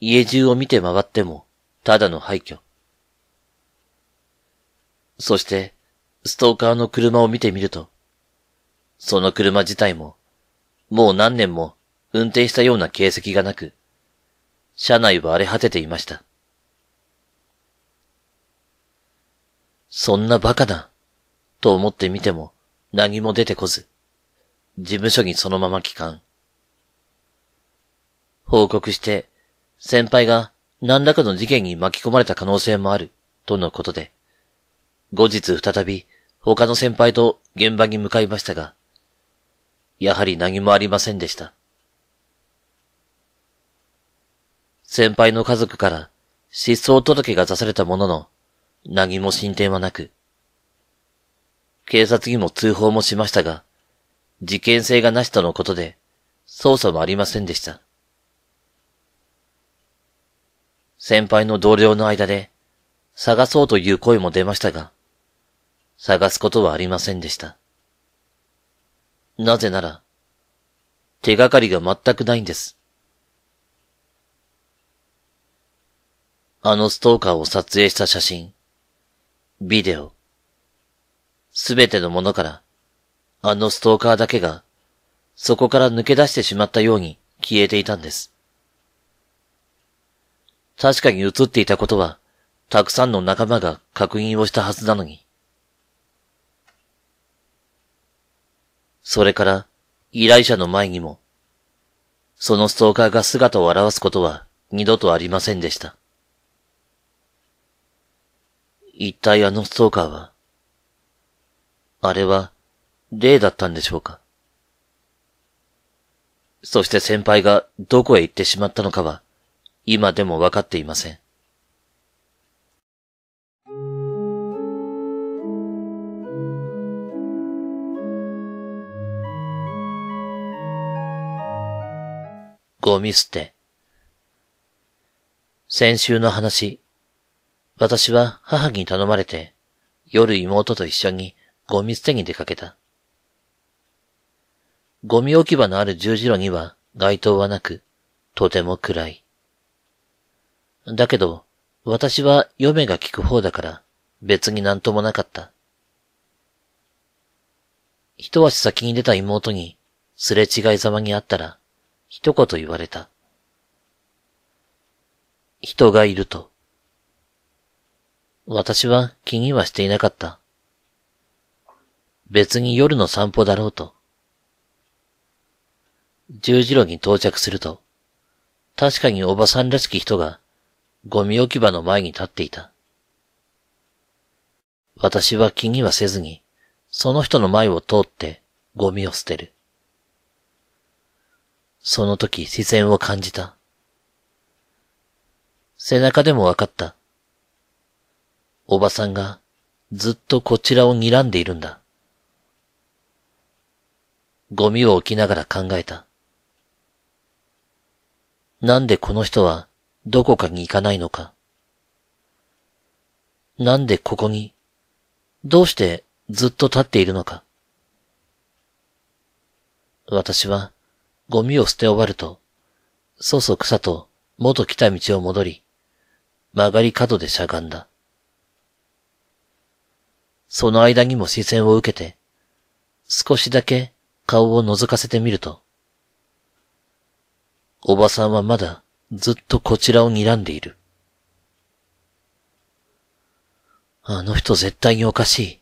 家中を見て回っても、ただの廃墟。そして、ストーカーの車を見てみると、その車自体も、もう何年も運転したような形跡がなく、車内は荒れ果てていました。そんな馬鹿だ、と思ってみても何も出てこず、事務所にそのまま帰還。報告して、先輩が何らかの事件に巻き込まれた可能性もある、とのことで、後日再び他の先輩と現場に向かいましたが、やはり何もありませんでした。先輩の家族から失踪届が出されたものの、何も進展はなく、警察にも通報もしましたが、事件性がなしとのことで、捜査もありませんでした。先輩の同僚の間で、探そうという声も出ましたが、探すことはありませんでした。なぜなら、手がかりが全くないんです。あのストーカーを撮影した写真、ビデオ、すべてのものから、あのストーカーだけが、そこから抜け出してしまったように消えていたんです。確かに映っていたことは、たくさんの仲間が確認をしたはずなのに。それから依頼者の前にも、そのストーカーが姿を現すことは二度とありませんでした。一体あのストーカーは、あれは、霊だったんでしょうかそして先輩がどこへ行ってしまったのかは、今でもわかっていません。ゴミ捨て。先週の話、私は母に頼まれて、夜妹と一緒にゴミ捨てに出かけた。ゴミ置き場のある十字路には街灯はなく、とても暗い。だけど、私は嫁が聞く方だから別になんともなかった。一足先に出た妹にすれ違いざまに会ったら、一言言われた。人がいると。私は気にはしていなかった。別に夜の散歩だろうと。十字路に到着すると、確かにおばさんらしき人がゴミ置き場の前に立っていた。私は気にはせずに、その人の前を通ってゴミを捨てる。その時視線を感じた。背中でもわかった。おばさんがずっとこちらを睨んでいるんだ。ゴミを置きながら考えた。なんでこの人はどこかに行かないのか。なんでここに、どうしてずっと立っているのか。私はゴミを捨て終わると、そそくさと元来た道を戻り、曲がり角でしゃがんだ。その間にも視線を受けて、少しだけ顔を覗かせてみると、おばさんはまだずっとこちらを睨んでいる。あの人絶対におかしい。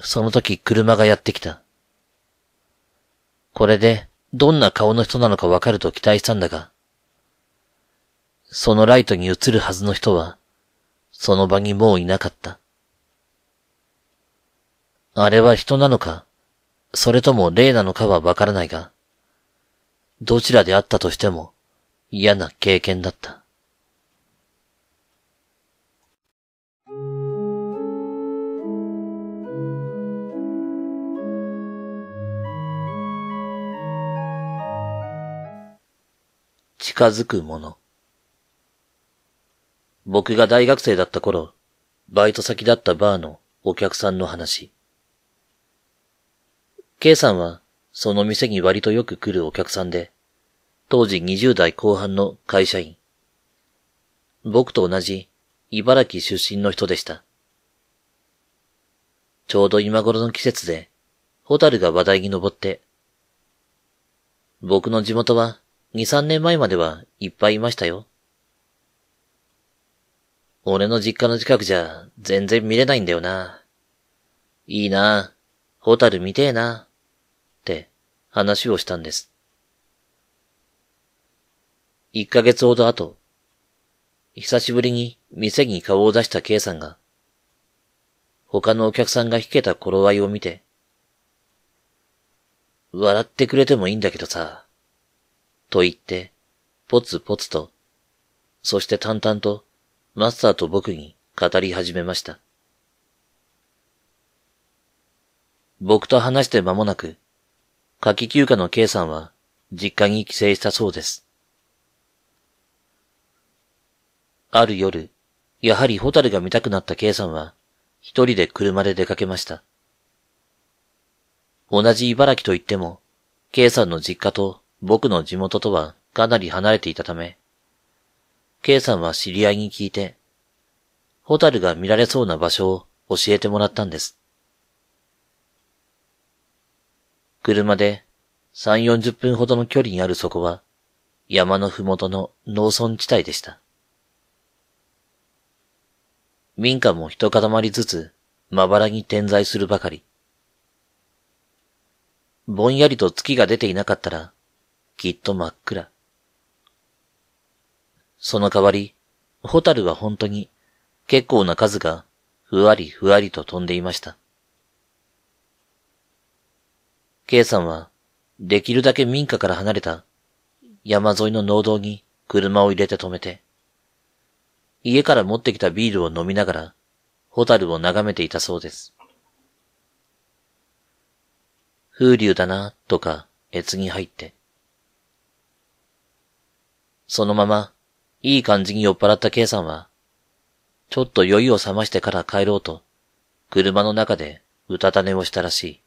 その時車がやってきた。これで、どんな顔の人なのかわかると期待したんだが、そのライトに映るはずの人は、その場にもういなかった。あれは人なのか、それとも霊なのかはわからないが、どちらであったとしても嫌な経験だった。近づくもの。僕が大学生だった頃、バイト先だったバーのお客さんの話。K さんはその店に割とよく来るお客さんで、当時20代後半の会社員。僕と同じ茨城出身の人でした。ちょうど今頃の季節で、ホタルが話題に上って、僕の地元は2、3年前まではいっぱいいましたよ。俺の実家の近くじゃ全然見れないんだよな。いいな。ホタル見てえな。って話をしたんです。1ヶ月ほど後、久しぶりに店に顔を出した K さんが、他のお客さんが引けた頃合いを見て、笑ってくれてもいいんだけどさ、と言って、ぽつぽつと、そして淡々と、マスターと僕に語り始めました。僕と話して間もなく、夏季休暇の K さんは実家に帰省したそうです。ある夜、やはりホタルが見たくなった K さんは、一人で車で出かけました。同じ茨城といっても、K さんの実家と僕の地元とはかなり離れていたため、K さんは知り合いに聞いて、ホタルが見られそうな場所を教えてもらったんです。車で3、40分ほどの距離にあるそこは、山のふもとの農村地帯でした。民家も一塊ずつ、まばらに点在するばかり。ぼんやりと月が出ていなかったら、きっと真っ暗。その代わり、ホタルは本当に結構な数がふわりふわりと飛んでいました。ケイさんはできるだけ民家から離れた山沿いの農道に車を入れて止めて、家から持ってきたビールを飲みながら、ホタルを眺めていたそうです。風流だな、とか、越に入って。そのまま、いい感じに酔っ払った K さんは、ちょっと酔いを覚ましてから帰ろうと、車の中でうたた寝をしたらしい。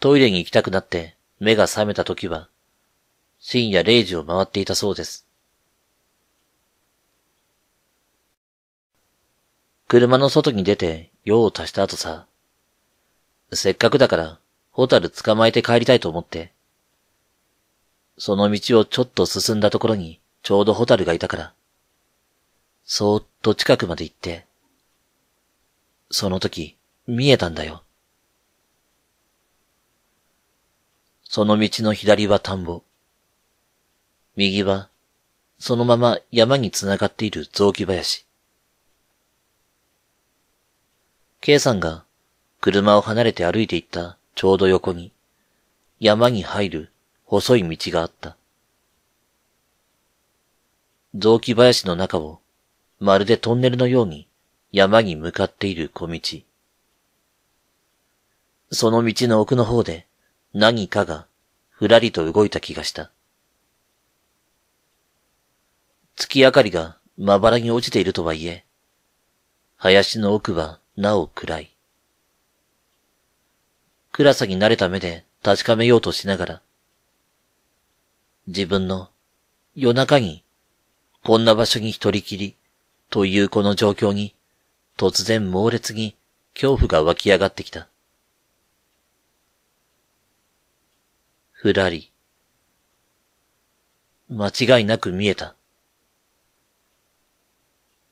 トイレに行きたくなって目が覚めた時は、深夜0時を回っていたそうです。車の外に出て用を足した後さ、せっかくだから、ホタル捕まえて帰りたいと思って、その道をちょっと進んだところに、ちょうどホタルがいたから。そーっと近くまで行って、その時、見えたんだよ。その道の左は田んぼ。右は、そのまま山に繋がっている雑木林。K さんが車を離れて歩いていったちょうど横に、山に入る細い道があった。雑木林の中を、まるでトンネルのように山に向かっている小道。その道の奥の方で何かがふらりと動いた気がした。月明かりがまばらに落ちているとはいえ、林の奥はなお暗い。暗さに慣れた目で確かめようとしながら、自分の夜中にこんな場所に一人きりというこの状況に突然猛烈に恐怖が湧き上がってきた。ふらり。間違いなく見えた。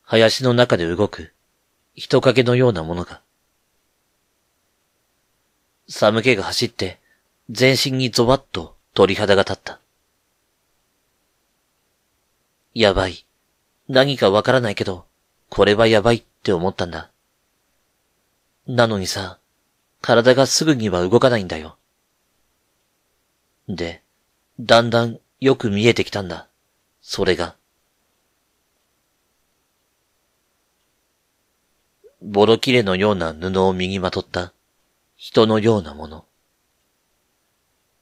林の中で動く人影のようなものが。寒気が走って全身にゾワッと鳥肌が立った。やばい。何かわからないけど、これはやばいって思ったんだ。なのにさ、体がすぐには動かないんだよ。で、だんだんよく見えてきたんだ。それが。ボロ切れのような布を身にまとった、人のようなもの。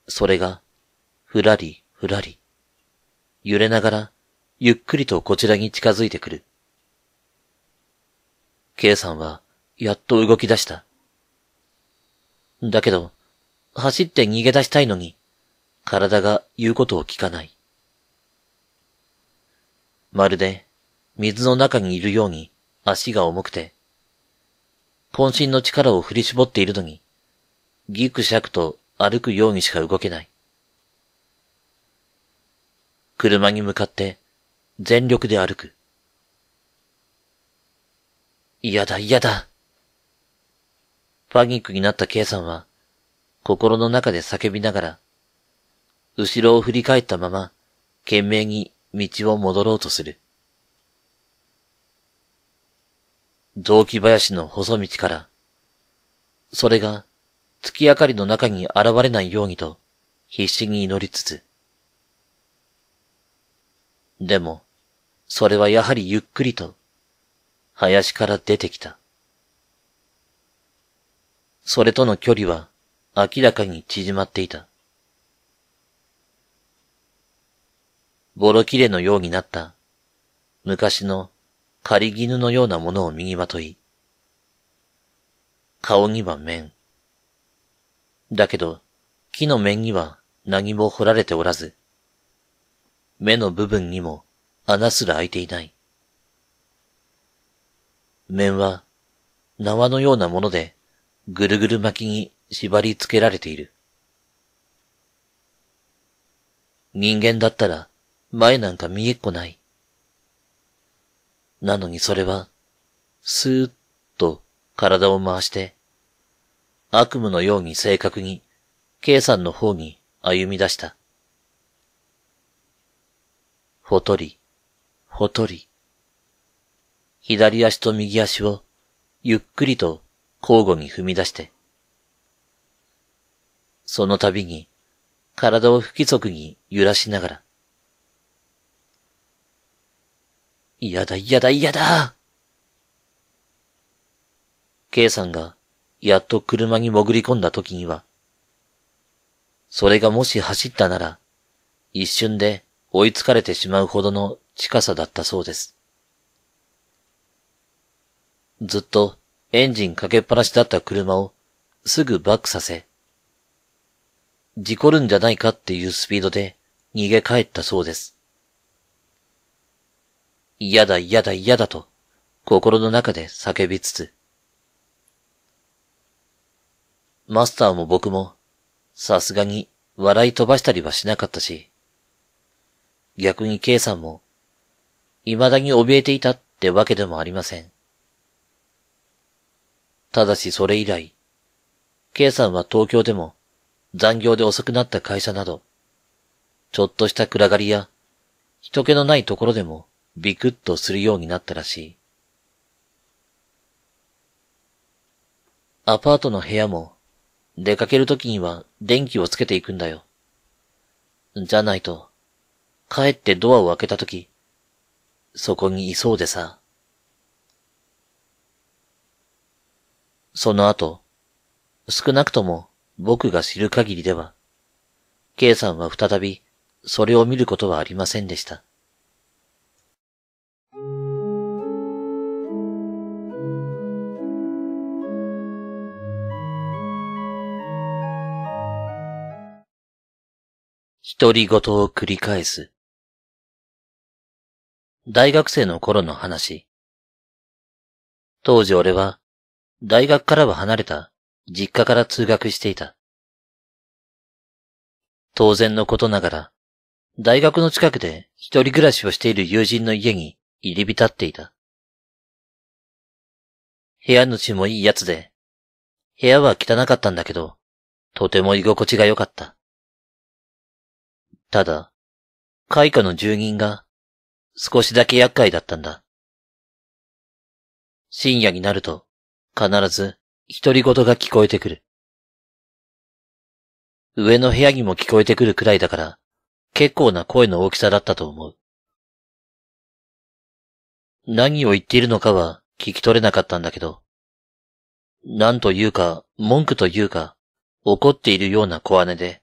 それが、ふらりふらり、揺れながら、ゆっくりとこちらに近づいてくる。K さんは、やっと動き出した。だけど、走って逃げ出したいのに、体が言うことを聞かない。まるで、水の中にいるように足が重くて、渾身の力を振り絞っているのに、ぎくしゃくと歩くようにしか動けない。車に向かって全力で歩く。嫌だ嫌だ。パニックになった K さんは、心の中で叫びながら、後ろを振り返ったまま、懸命に道を戻ろうとする。雑木林の細道から、それが月明かりの中に現れないようにと必死に祈りつつ。でも、それはやはりゆっくりと、林から出てきた。それとの距離は明らかに縮まっていた。ボロ切れのようになった昔の仮絹のようなものを身にまとい、顔には面。だけど、木の面には何も彫られておらず、目の部分にも穴すら開いていない。面は縄のようなものでぐるぐる巻きに縛り付けられている。人間だったら前なんか見えっこない。なのにそれは、スーッと体を回して、悪夢のように正確に、K さんの方に歩み出した。ほとり、ほとり。左足と右足をゆっくりと交互に踏み出して、その度に体を不規則に揺らしながら、嫌だ嫌だ嫌だ !K さんがやっと車に潜り込んだ時には、それがもし走ったなら、一瞬で追いつかれてしまうほどの近さだったそうです。ずっとエンジンかけっぱなしだった車をすぐバックさせ、事故るんじゃないかっていうスピードで逃げ帰ったそうです。嫌だ嫌だ嫌だと心の中で叫びつつ、マスターも僕もさすがに笑い飛ばしたりはしなかったし、逆に K さんも未だに怯えていたってわけでもありません。ただしそれ以来、K さんは東京でも残業で遅くなった会社など、ちょっとした暗がりや人気のないところでもビクッとするようになったらしい。アパートの部屋も出かけるときには電気をつけていくんだよ。じゃないと、帰ってドアを開けたとき、そこにいそうでさ。その後、少なくとも僕が知る限りでは、K さんは再びそれを見ることはありませんでした。独り言を繰り返す。大学生の頃の話。当時俺は、大学からは離れた、実家から通学していた。当然のことながら、大学の近くで一人暮らしをしている友人の家に入り浸っていた。部屋主もいいやつで、部屋は汚かったんだけど、とても居心地が良かった。ただ、開花の住人が少しだけ厄介だったんだ。深夜になると、必ず、独り言が聞こえてくる。上の部屋にも聞こえてくるくらいだから、結構な声の大きさだったと思う。何を言っているのかは聞き取れなかったんだけど、なんというか、文句というか、怒っているような小姉で、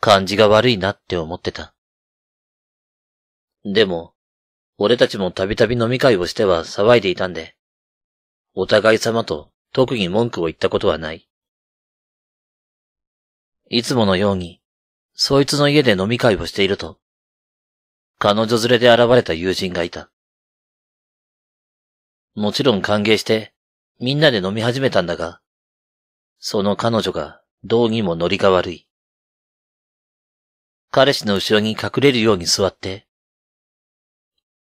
感じが悪いなって思ってた。でも、俺たちもたびたび飲み会をしては騒いでいたんで、お互い様と特に文句を言ったことはない。いつものように、そいつの家で飲み会をしていると、彼女連れで現れた友人がいた。もちろん歓迎して、みんなで飲み始めたんだが、その彼女がどうにもノリが悪い。彼氏の後ろに隠れるように座って、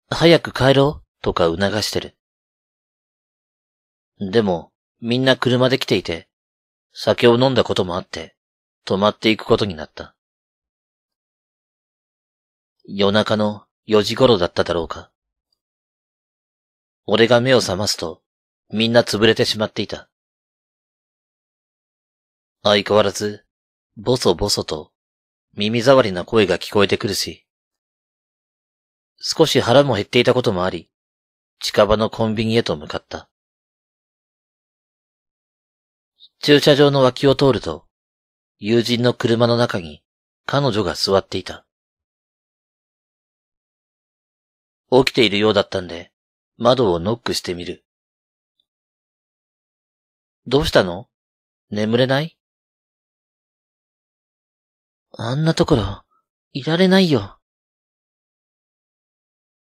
早く帰ろうとか促してる。でも、みんな車で来ていて、酒を飲んだこともあって、泊まっていくことになった。夜中の4時頃だっただろうか。俺が目を覚ますと、みんな潰れてしまっていた。相変わらず、ボソボソと、耳障りな声が聞こえてくるし、少し腹も減っていたこともあり、近場のコンビニへと向かった。駐車場の脇を通ると、友人の車の中に彼女が座っていた。起きているようだったんで、窓をノックしてみる。どうしたの眠れないあんなところ、いられないよ。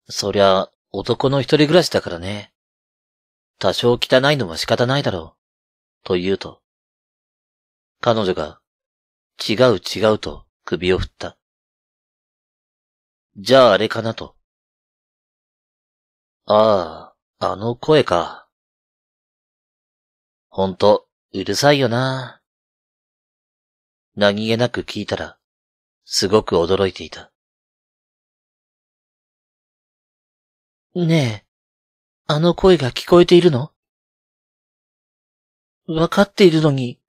そりゃ、男の一人暮らしだからね。多少汚いのも仕方ないだろう。と言うと。彼女が、違う違うと首を振った。じゃああれかなと。ああ、あの声か。ほんと、うるさいよな。何気なく聞いたら、すごく驚いていた。ねえ、あの声が聞こえているのわかっているのに、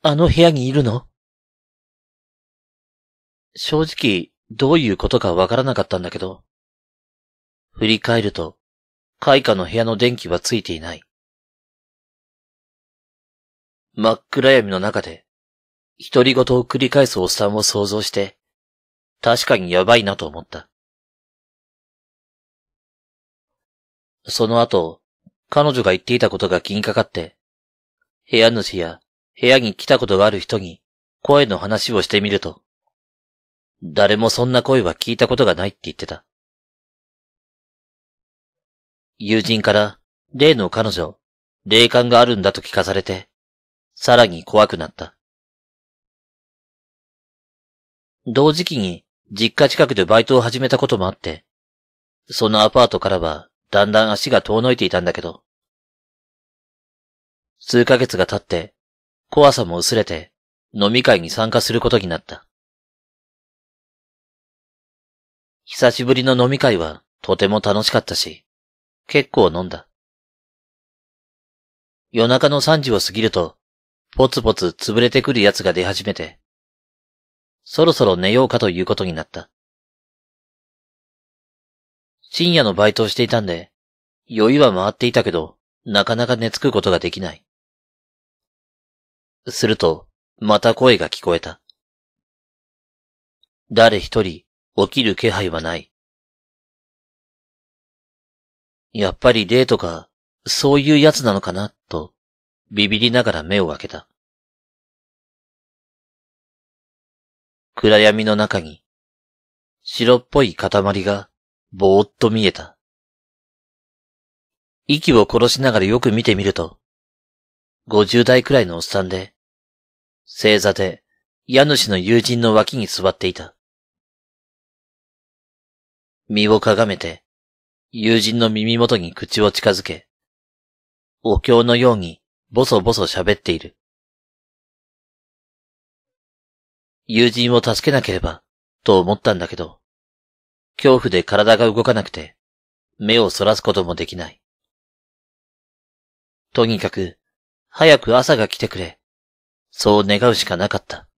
あの部屋にいるの正直、どういうことかわからなかったんだけど。振り返ると、開花の部屋の電気はついていない。真っ暗闇の中で、独り言を繰り返すおっさんを想像して、確かにやばいなと思った。その後、彼女が言っていたことが気にかかって、部屋主や部屋に来たことがある人に声の話をしてみると、誰もそんな声は聞いたことがないって言ってた。友人から例の彼女、霊感があるんだと聞かされて、さらに怖くなった。同時期に実家近くでバイトを始めたこともあって、そのアパートからはだんだん足が遠のいていたんだけど。数ヶ月が経って、怖さも薄れて、飲み会に参加することになった。久しぶりの飲み会はとても楽しかったし、結構飲んだ。夜中の3時を過ぎると、ぽつぽつ潰れてくる奴が出始めて、そろそろ寝ようかということになった。深夜のバイトをしていたんで、酔いは回っていたけど、なかなか寝つくことができない。すると、また声が聞こえた。誰一人起きる気配はない。やっぱり霊とか、そういうやつなのかな、と、ビビりながら目を開けた。暗闇の中に、白っぽい塊がぼーっと見えた。息を殺しながらよく見てみると、50代くらいのおっさんで、正座で家主の友人の脇に座っていた。身をかがめて、友人の耳元に口を近づけ、お経のようにぼそぼそ喋っている。友人を助けなければ、と思ったんだけど、恐怖で体が動かなくて、目をそらすこともできない。とにかく、早く朝が来てくれ。そう願うしかなかった。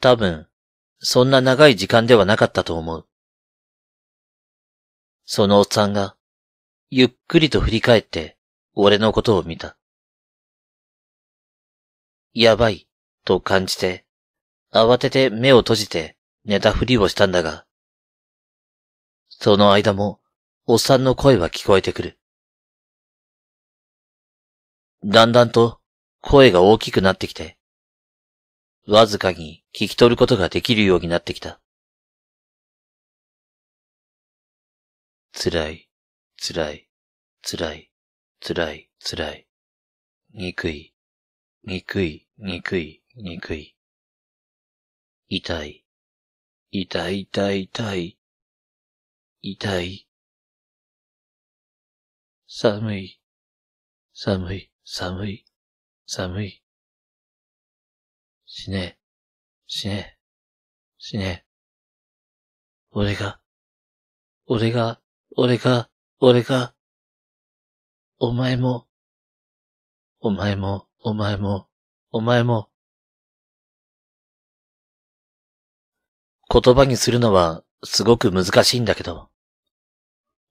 多分、そんな長い時間ではなかったと思う。そのおっさんが、ゆっくりと振り返って、俺のことを見た。やばい、と感じて、慌てて目を閉じて寝たふりをしたんだが、その間もおっさんの声は聞こえてくる。だんだんと声が大きくなってきて、わずかに聞き取ることができるようになってきた。辛い、辛い、辛い、辛い、辛い。憎い、憎い、憎い、憎い。痛い。痛い痛い痛い。痛い。寒い。寒い寒い寒い。死ね。死ね。死ね。俺が、俺が、俺が、俺が、お前も、お前も、お前も、お前も、言葉にするのはすごく難しいんだけど。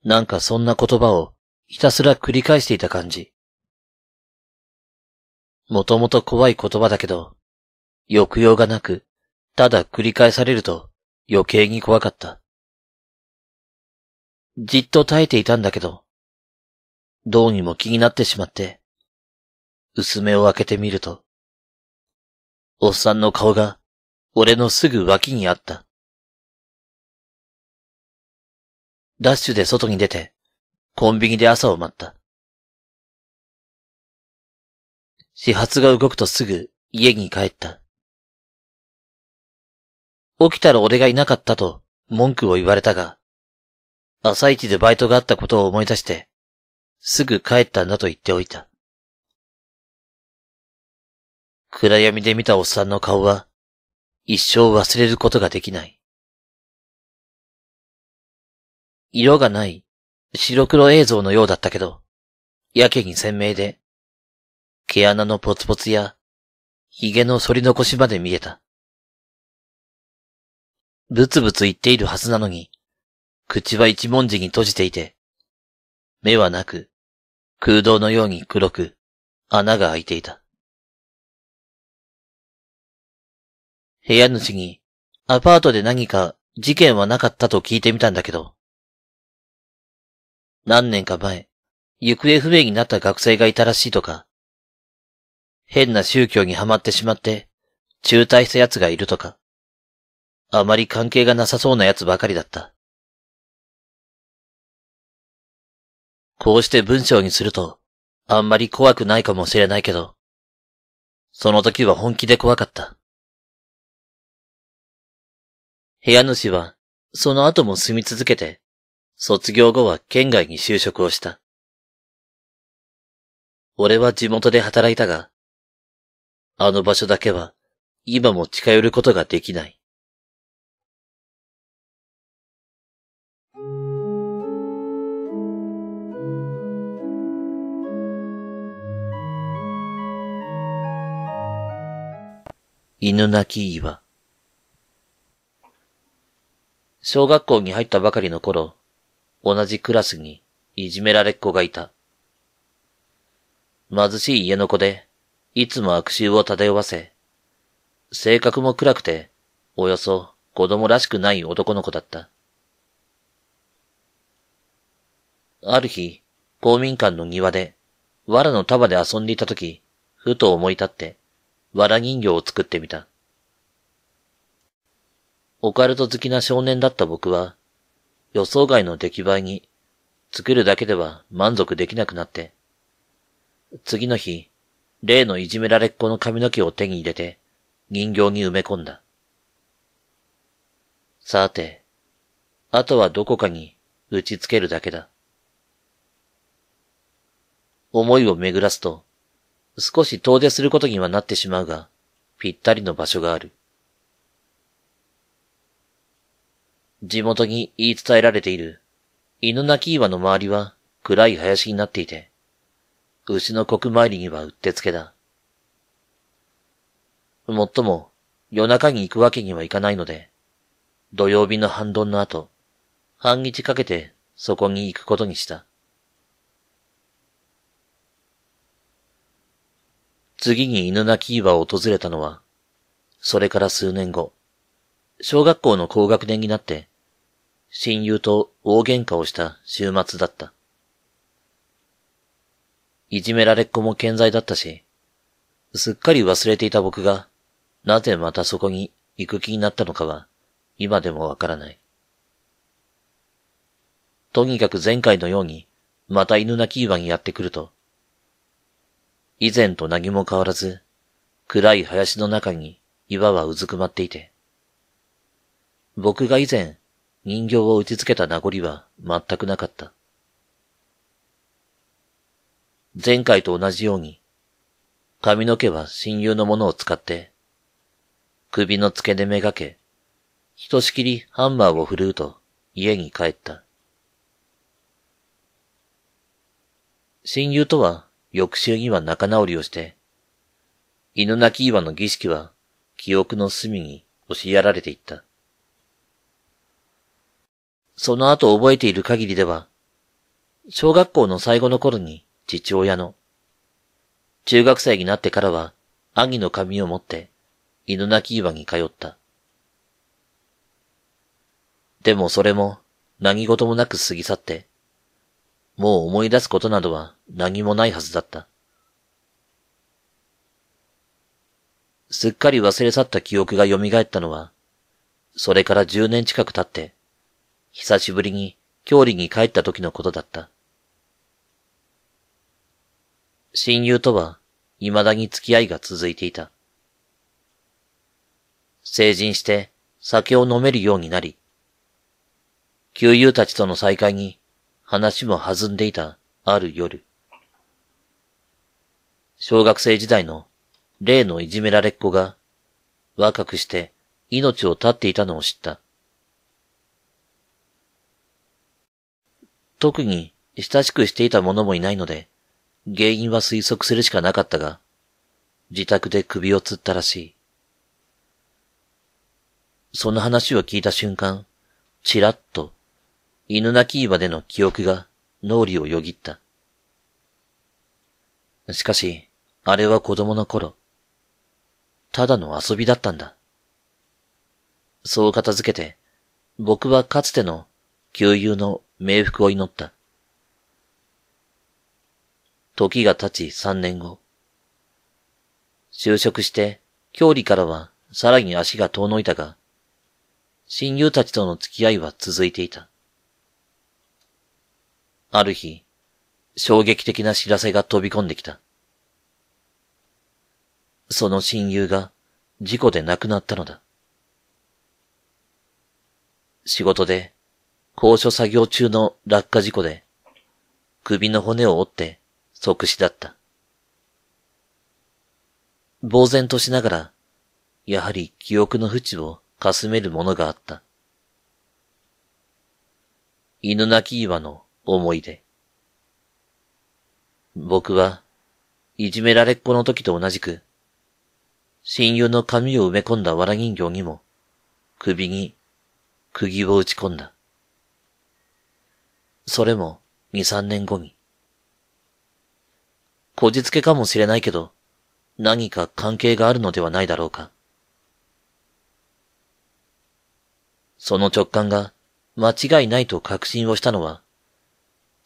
なんかそんな言葉をひたすら繰り返していた感じ。もともと怖い言葉だけど、抑揚がなく、ただ繰り返されると余計に怖かった。じっと耐えていたんだけど、どうにも気になってしまって、薄目を開けてみると、おっさんの顔が俺のすぐ脇にあった。ダッシュで外に出て、コンビニで朝を待った。始発が動くとすぐ家に帰った。起きたら俺がいなかったと文句を言われたが、朝一でバイトがあったことを思い出して、すぐ帰ったんだと言っておいた。暗闇で見たおっさんの顔は、一生忘れることができない。色がない白黒映像のようだったけど、やけに鮮明で、毛穴のポツポツや、髭の反り残しまで見えた。ブツブツ言っているはずなのに、口は一文字に閉じていて、目はなく、空洞のように黒く、穴が開いていた。部屋主に、アパートで何か事件はなかったと聞いてみたんだけど。何年か前、行方不明になった学生がいたらしいとか、変な宗教にはまってしまって、中退した奴がいるとか、あまり関係がなさそうな奴ばかりだった。こうして文章にすると、あんまり怖くないかもしれないけど、その時は本気で怖かった。部屋主は、その後も住み続けて、卒業後は県外に就職をした。俺は地元で働いたが、あの場所だけは今も近寄ることができない。犬鳴き岩。小学校に入ったばかりの頃、同じクラスにいじめられっ子がいた。貧しい家の子で、いつも悪臭を漂わせ、性格も暗くて、およそ子供らしくない男の子だった。ある日、公民館の庭で、藁の束で遊んでいた時、ふと思い立って、藁人形を作ってみた。オカルト好きな少年だった僕は、予想外の出来栄えに、作るだけでは満足できなくなって、次の日、例のいじめられっ子の髪の毛を手に入れて、人形に埋め込んだ。さて、あとはどこかに打ちつけるだけだ。思いを巡らすと、少し遠出することにはなってしまうが、ぴったりの場所がある。地元に言い伝えられている犬鳴岩の周りは暗い林になっていて、牛の国参りにはうってつけだ。もっとも夜中に行くわけにはいかないので、土曜日の反動の後、半日かけてそこに行くことにした。次に犬鳴岩を訪れたのは、それから数年後。小学校の高学年になって、親友と大喧嘩をした週末だった。いじめられっ子も健在だったし、すっかり忘れていた僕が、なぜまたそこに行く気になったのかは、今でもわからない。とにかく前回のように、また犬鳴き岩にやってくると、以前と何も変わらず、暗い林の中に岩はうずくまっていて、僕が以前、人形を打ち付けた名残は全くなかった。前回と同じように、髪の毛は親友のものを使って、首の付け根めがけ、ひとしきりハンマーを振るうと家に帰った。親友とは翌週には仲直りをして、犬鳴岩の儀式は記憶の隅に押しやられていった。その後覚えている限りでは、小学校の最後の頃に父親の、中学生になってからは兄の髪を持って犬鳴き岩に通った。でもそれも何事もなく過ぎ去って、もう思い出すことなどは何もないはずだった。すっかり忘れ去った記憶が蘇ったのは、それから十年近く経って、久しぶりに郷里に帰った時のことだった。親友とは未だに付き合いが続いていた。成人して酒を飲めるようになり、旧友たちとの再会に話も弾んでいたある夜。小学生時代の例のいじめられっ子が若くして命を絶っていたのを知った。特に親しくしていた者もいないので、原因は推測するしかなかったが、自宅で首を吊ったらしい。その話を聞いた瞬間、ちらっと、犬鳴き岩での記憶が脳裏をよぎった。しかし、あれは子供の頃、ただの遊びだったんだ。そう片付けて、僕はかつての旧友の冥福を祈った。時が経ち三年後。就職して、郷里からはさらに足が遠のいたが、親友たちとの付き合いは続いていた。ある日、衝撃的な知らせが飛び込んできた。その親友が事故で亡くなったのだ。仕事で高所作業中の落下事故で、首の骨を折って即死だった。呆然としながら、やはり記憶の淵をかすめるものがあった。犬鳴き岩の思い出。僕は、いじめられっ子の時と同じく、親友の髪を埋め込んだ藁人形にも、首に、釘を打ち込んだ。それも二三年後に。こじつけかもしれないけど、何か関係があるのではないだろうか。その直感が間違いないと確信をしたのは、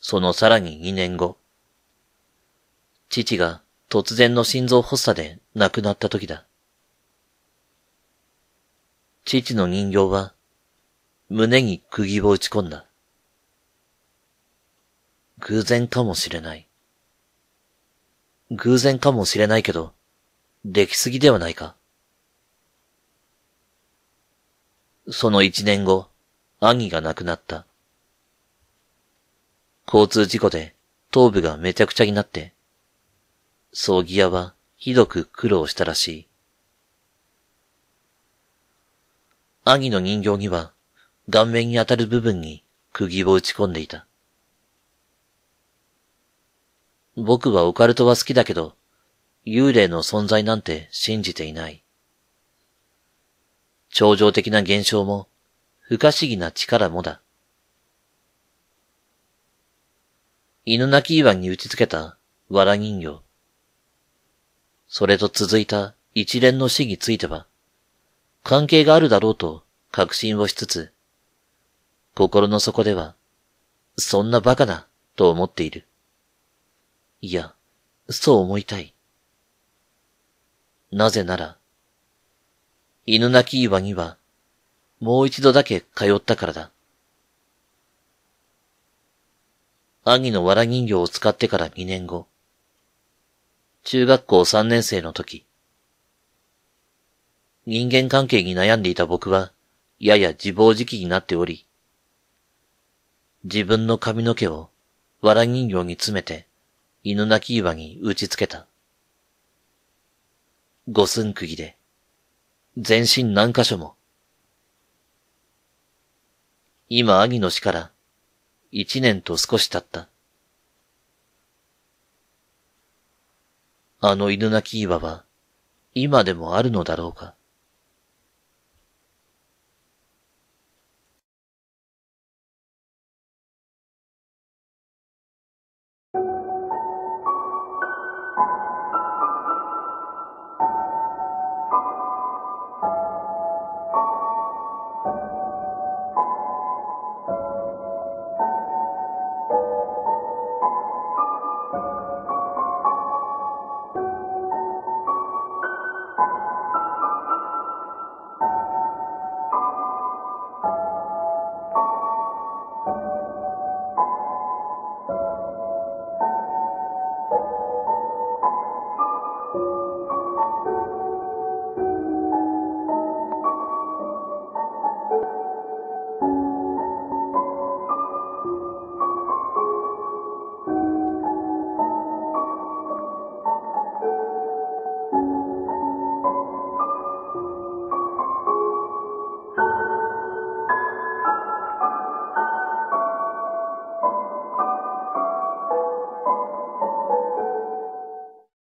そのさらに二年後、父が突然の心臓発作で亡くなった時だ。父の人形は胸に釘を打ち込んだ。偶然かもしれない。偶然かもしれないけど、できすぎではないか。その一年後、兄が亡くなった。交通事故で頭部がめちゃくちゃになって、葬儀屋はひどく苦労したらしい。兄の人形には顔面に当たる部分に釘を打ち込んでいた。僕はオカルトは好きだけど、幽霊の存在なんて信じていない。超常的な現象も、不可思議な力もだ。犬鳴き岩に打ち付けた藁人形。それと続いた一連の死については、関係があるだろうと確信をしつつ、心の底では、そんな馬鹿な、と思っている。いや、そう思いたい。なぜなら、犬鳴き岩には、もう一度だけ通ったからだ。兄の藁人形を使ってから二年後、中学校三年生の時、人間関係に悩んでいた僕は、やや自暴自棄になっており、自分の髪の毛を藁人形に詰めて、犬鳴き岩に打ちつけた。五寸釘で、全身何箇所も。今兄の死から一年と少し経った。あの犬鳴き岩は今でもあるのだろうか。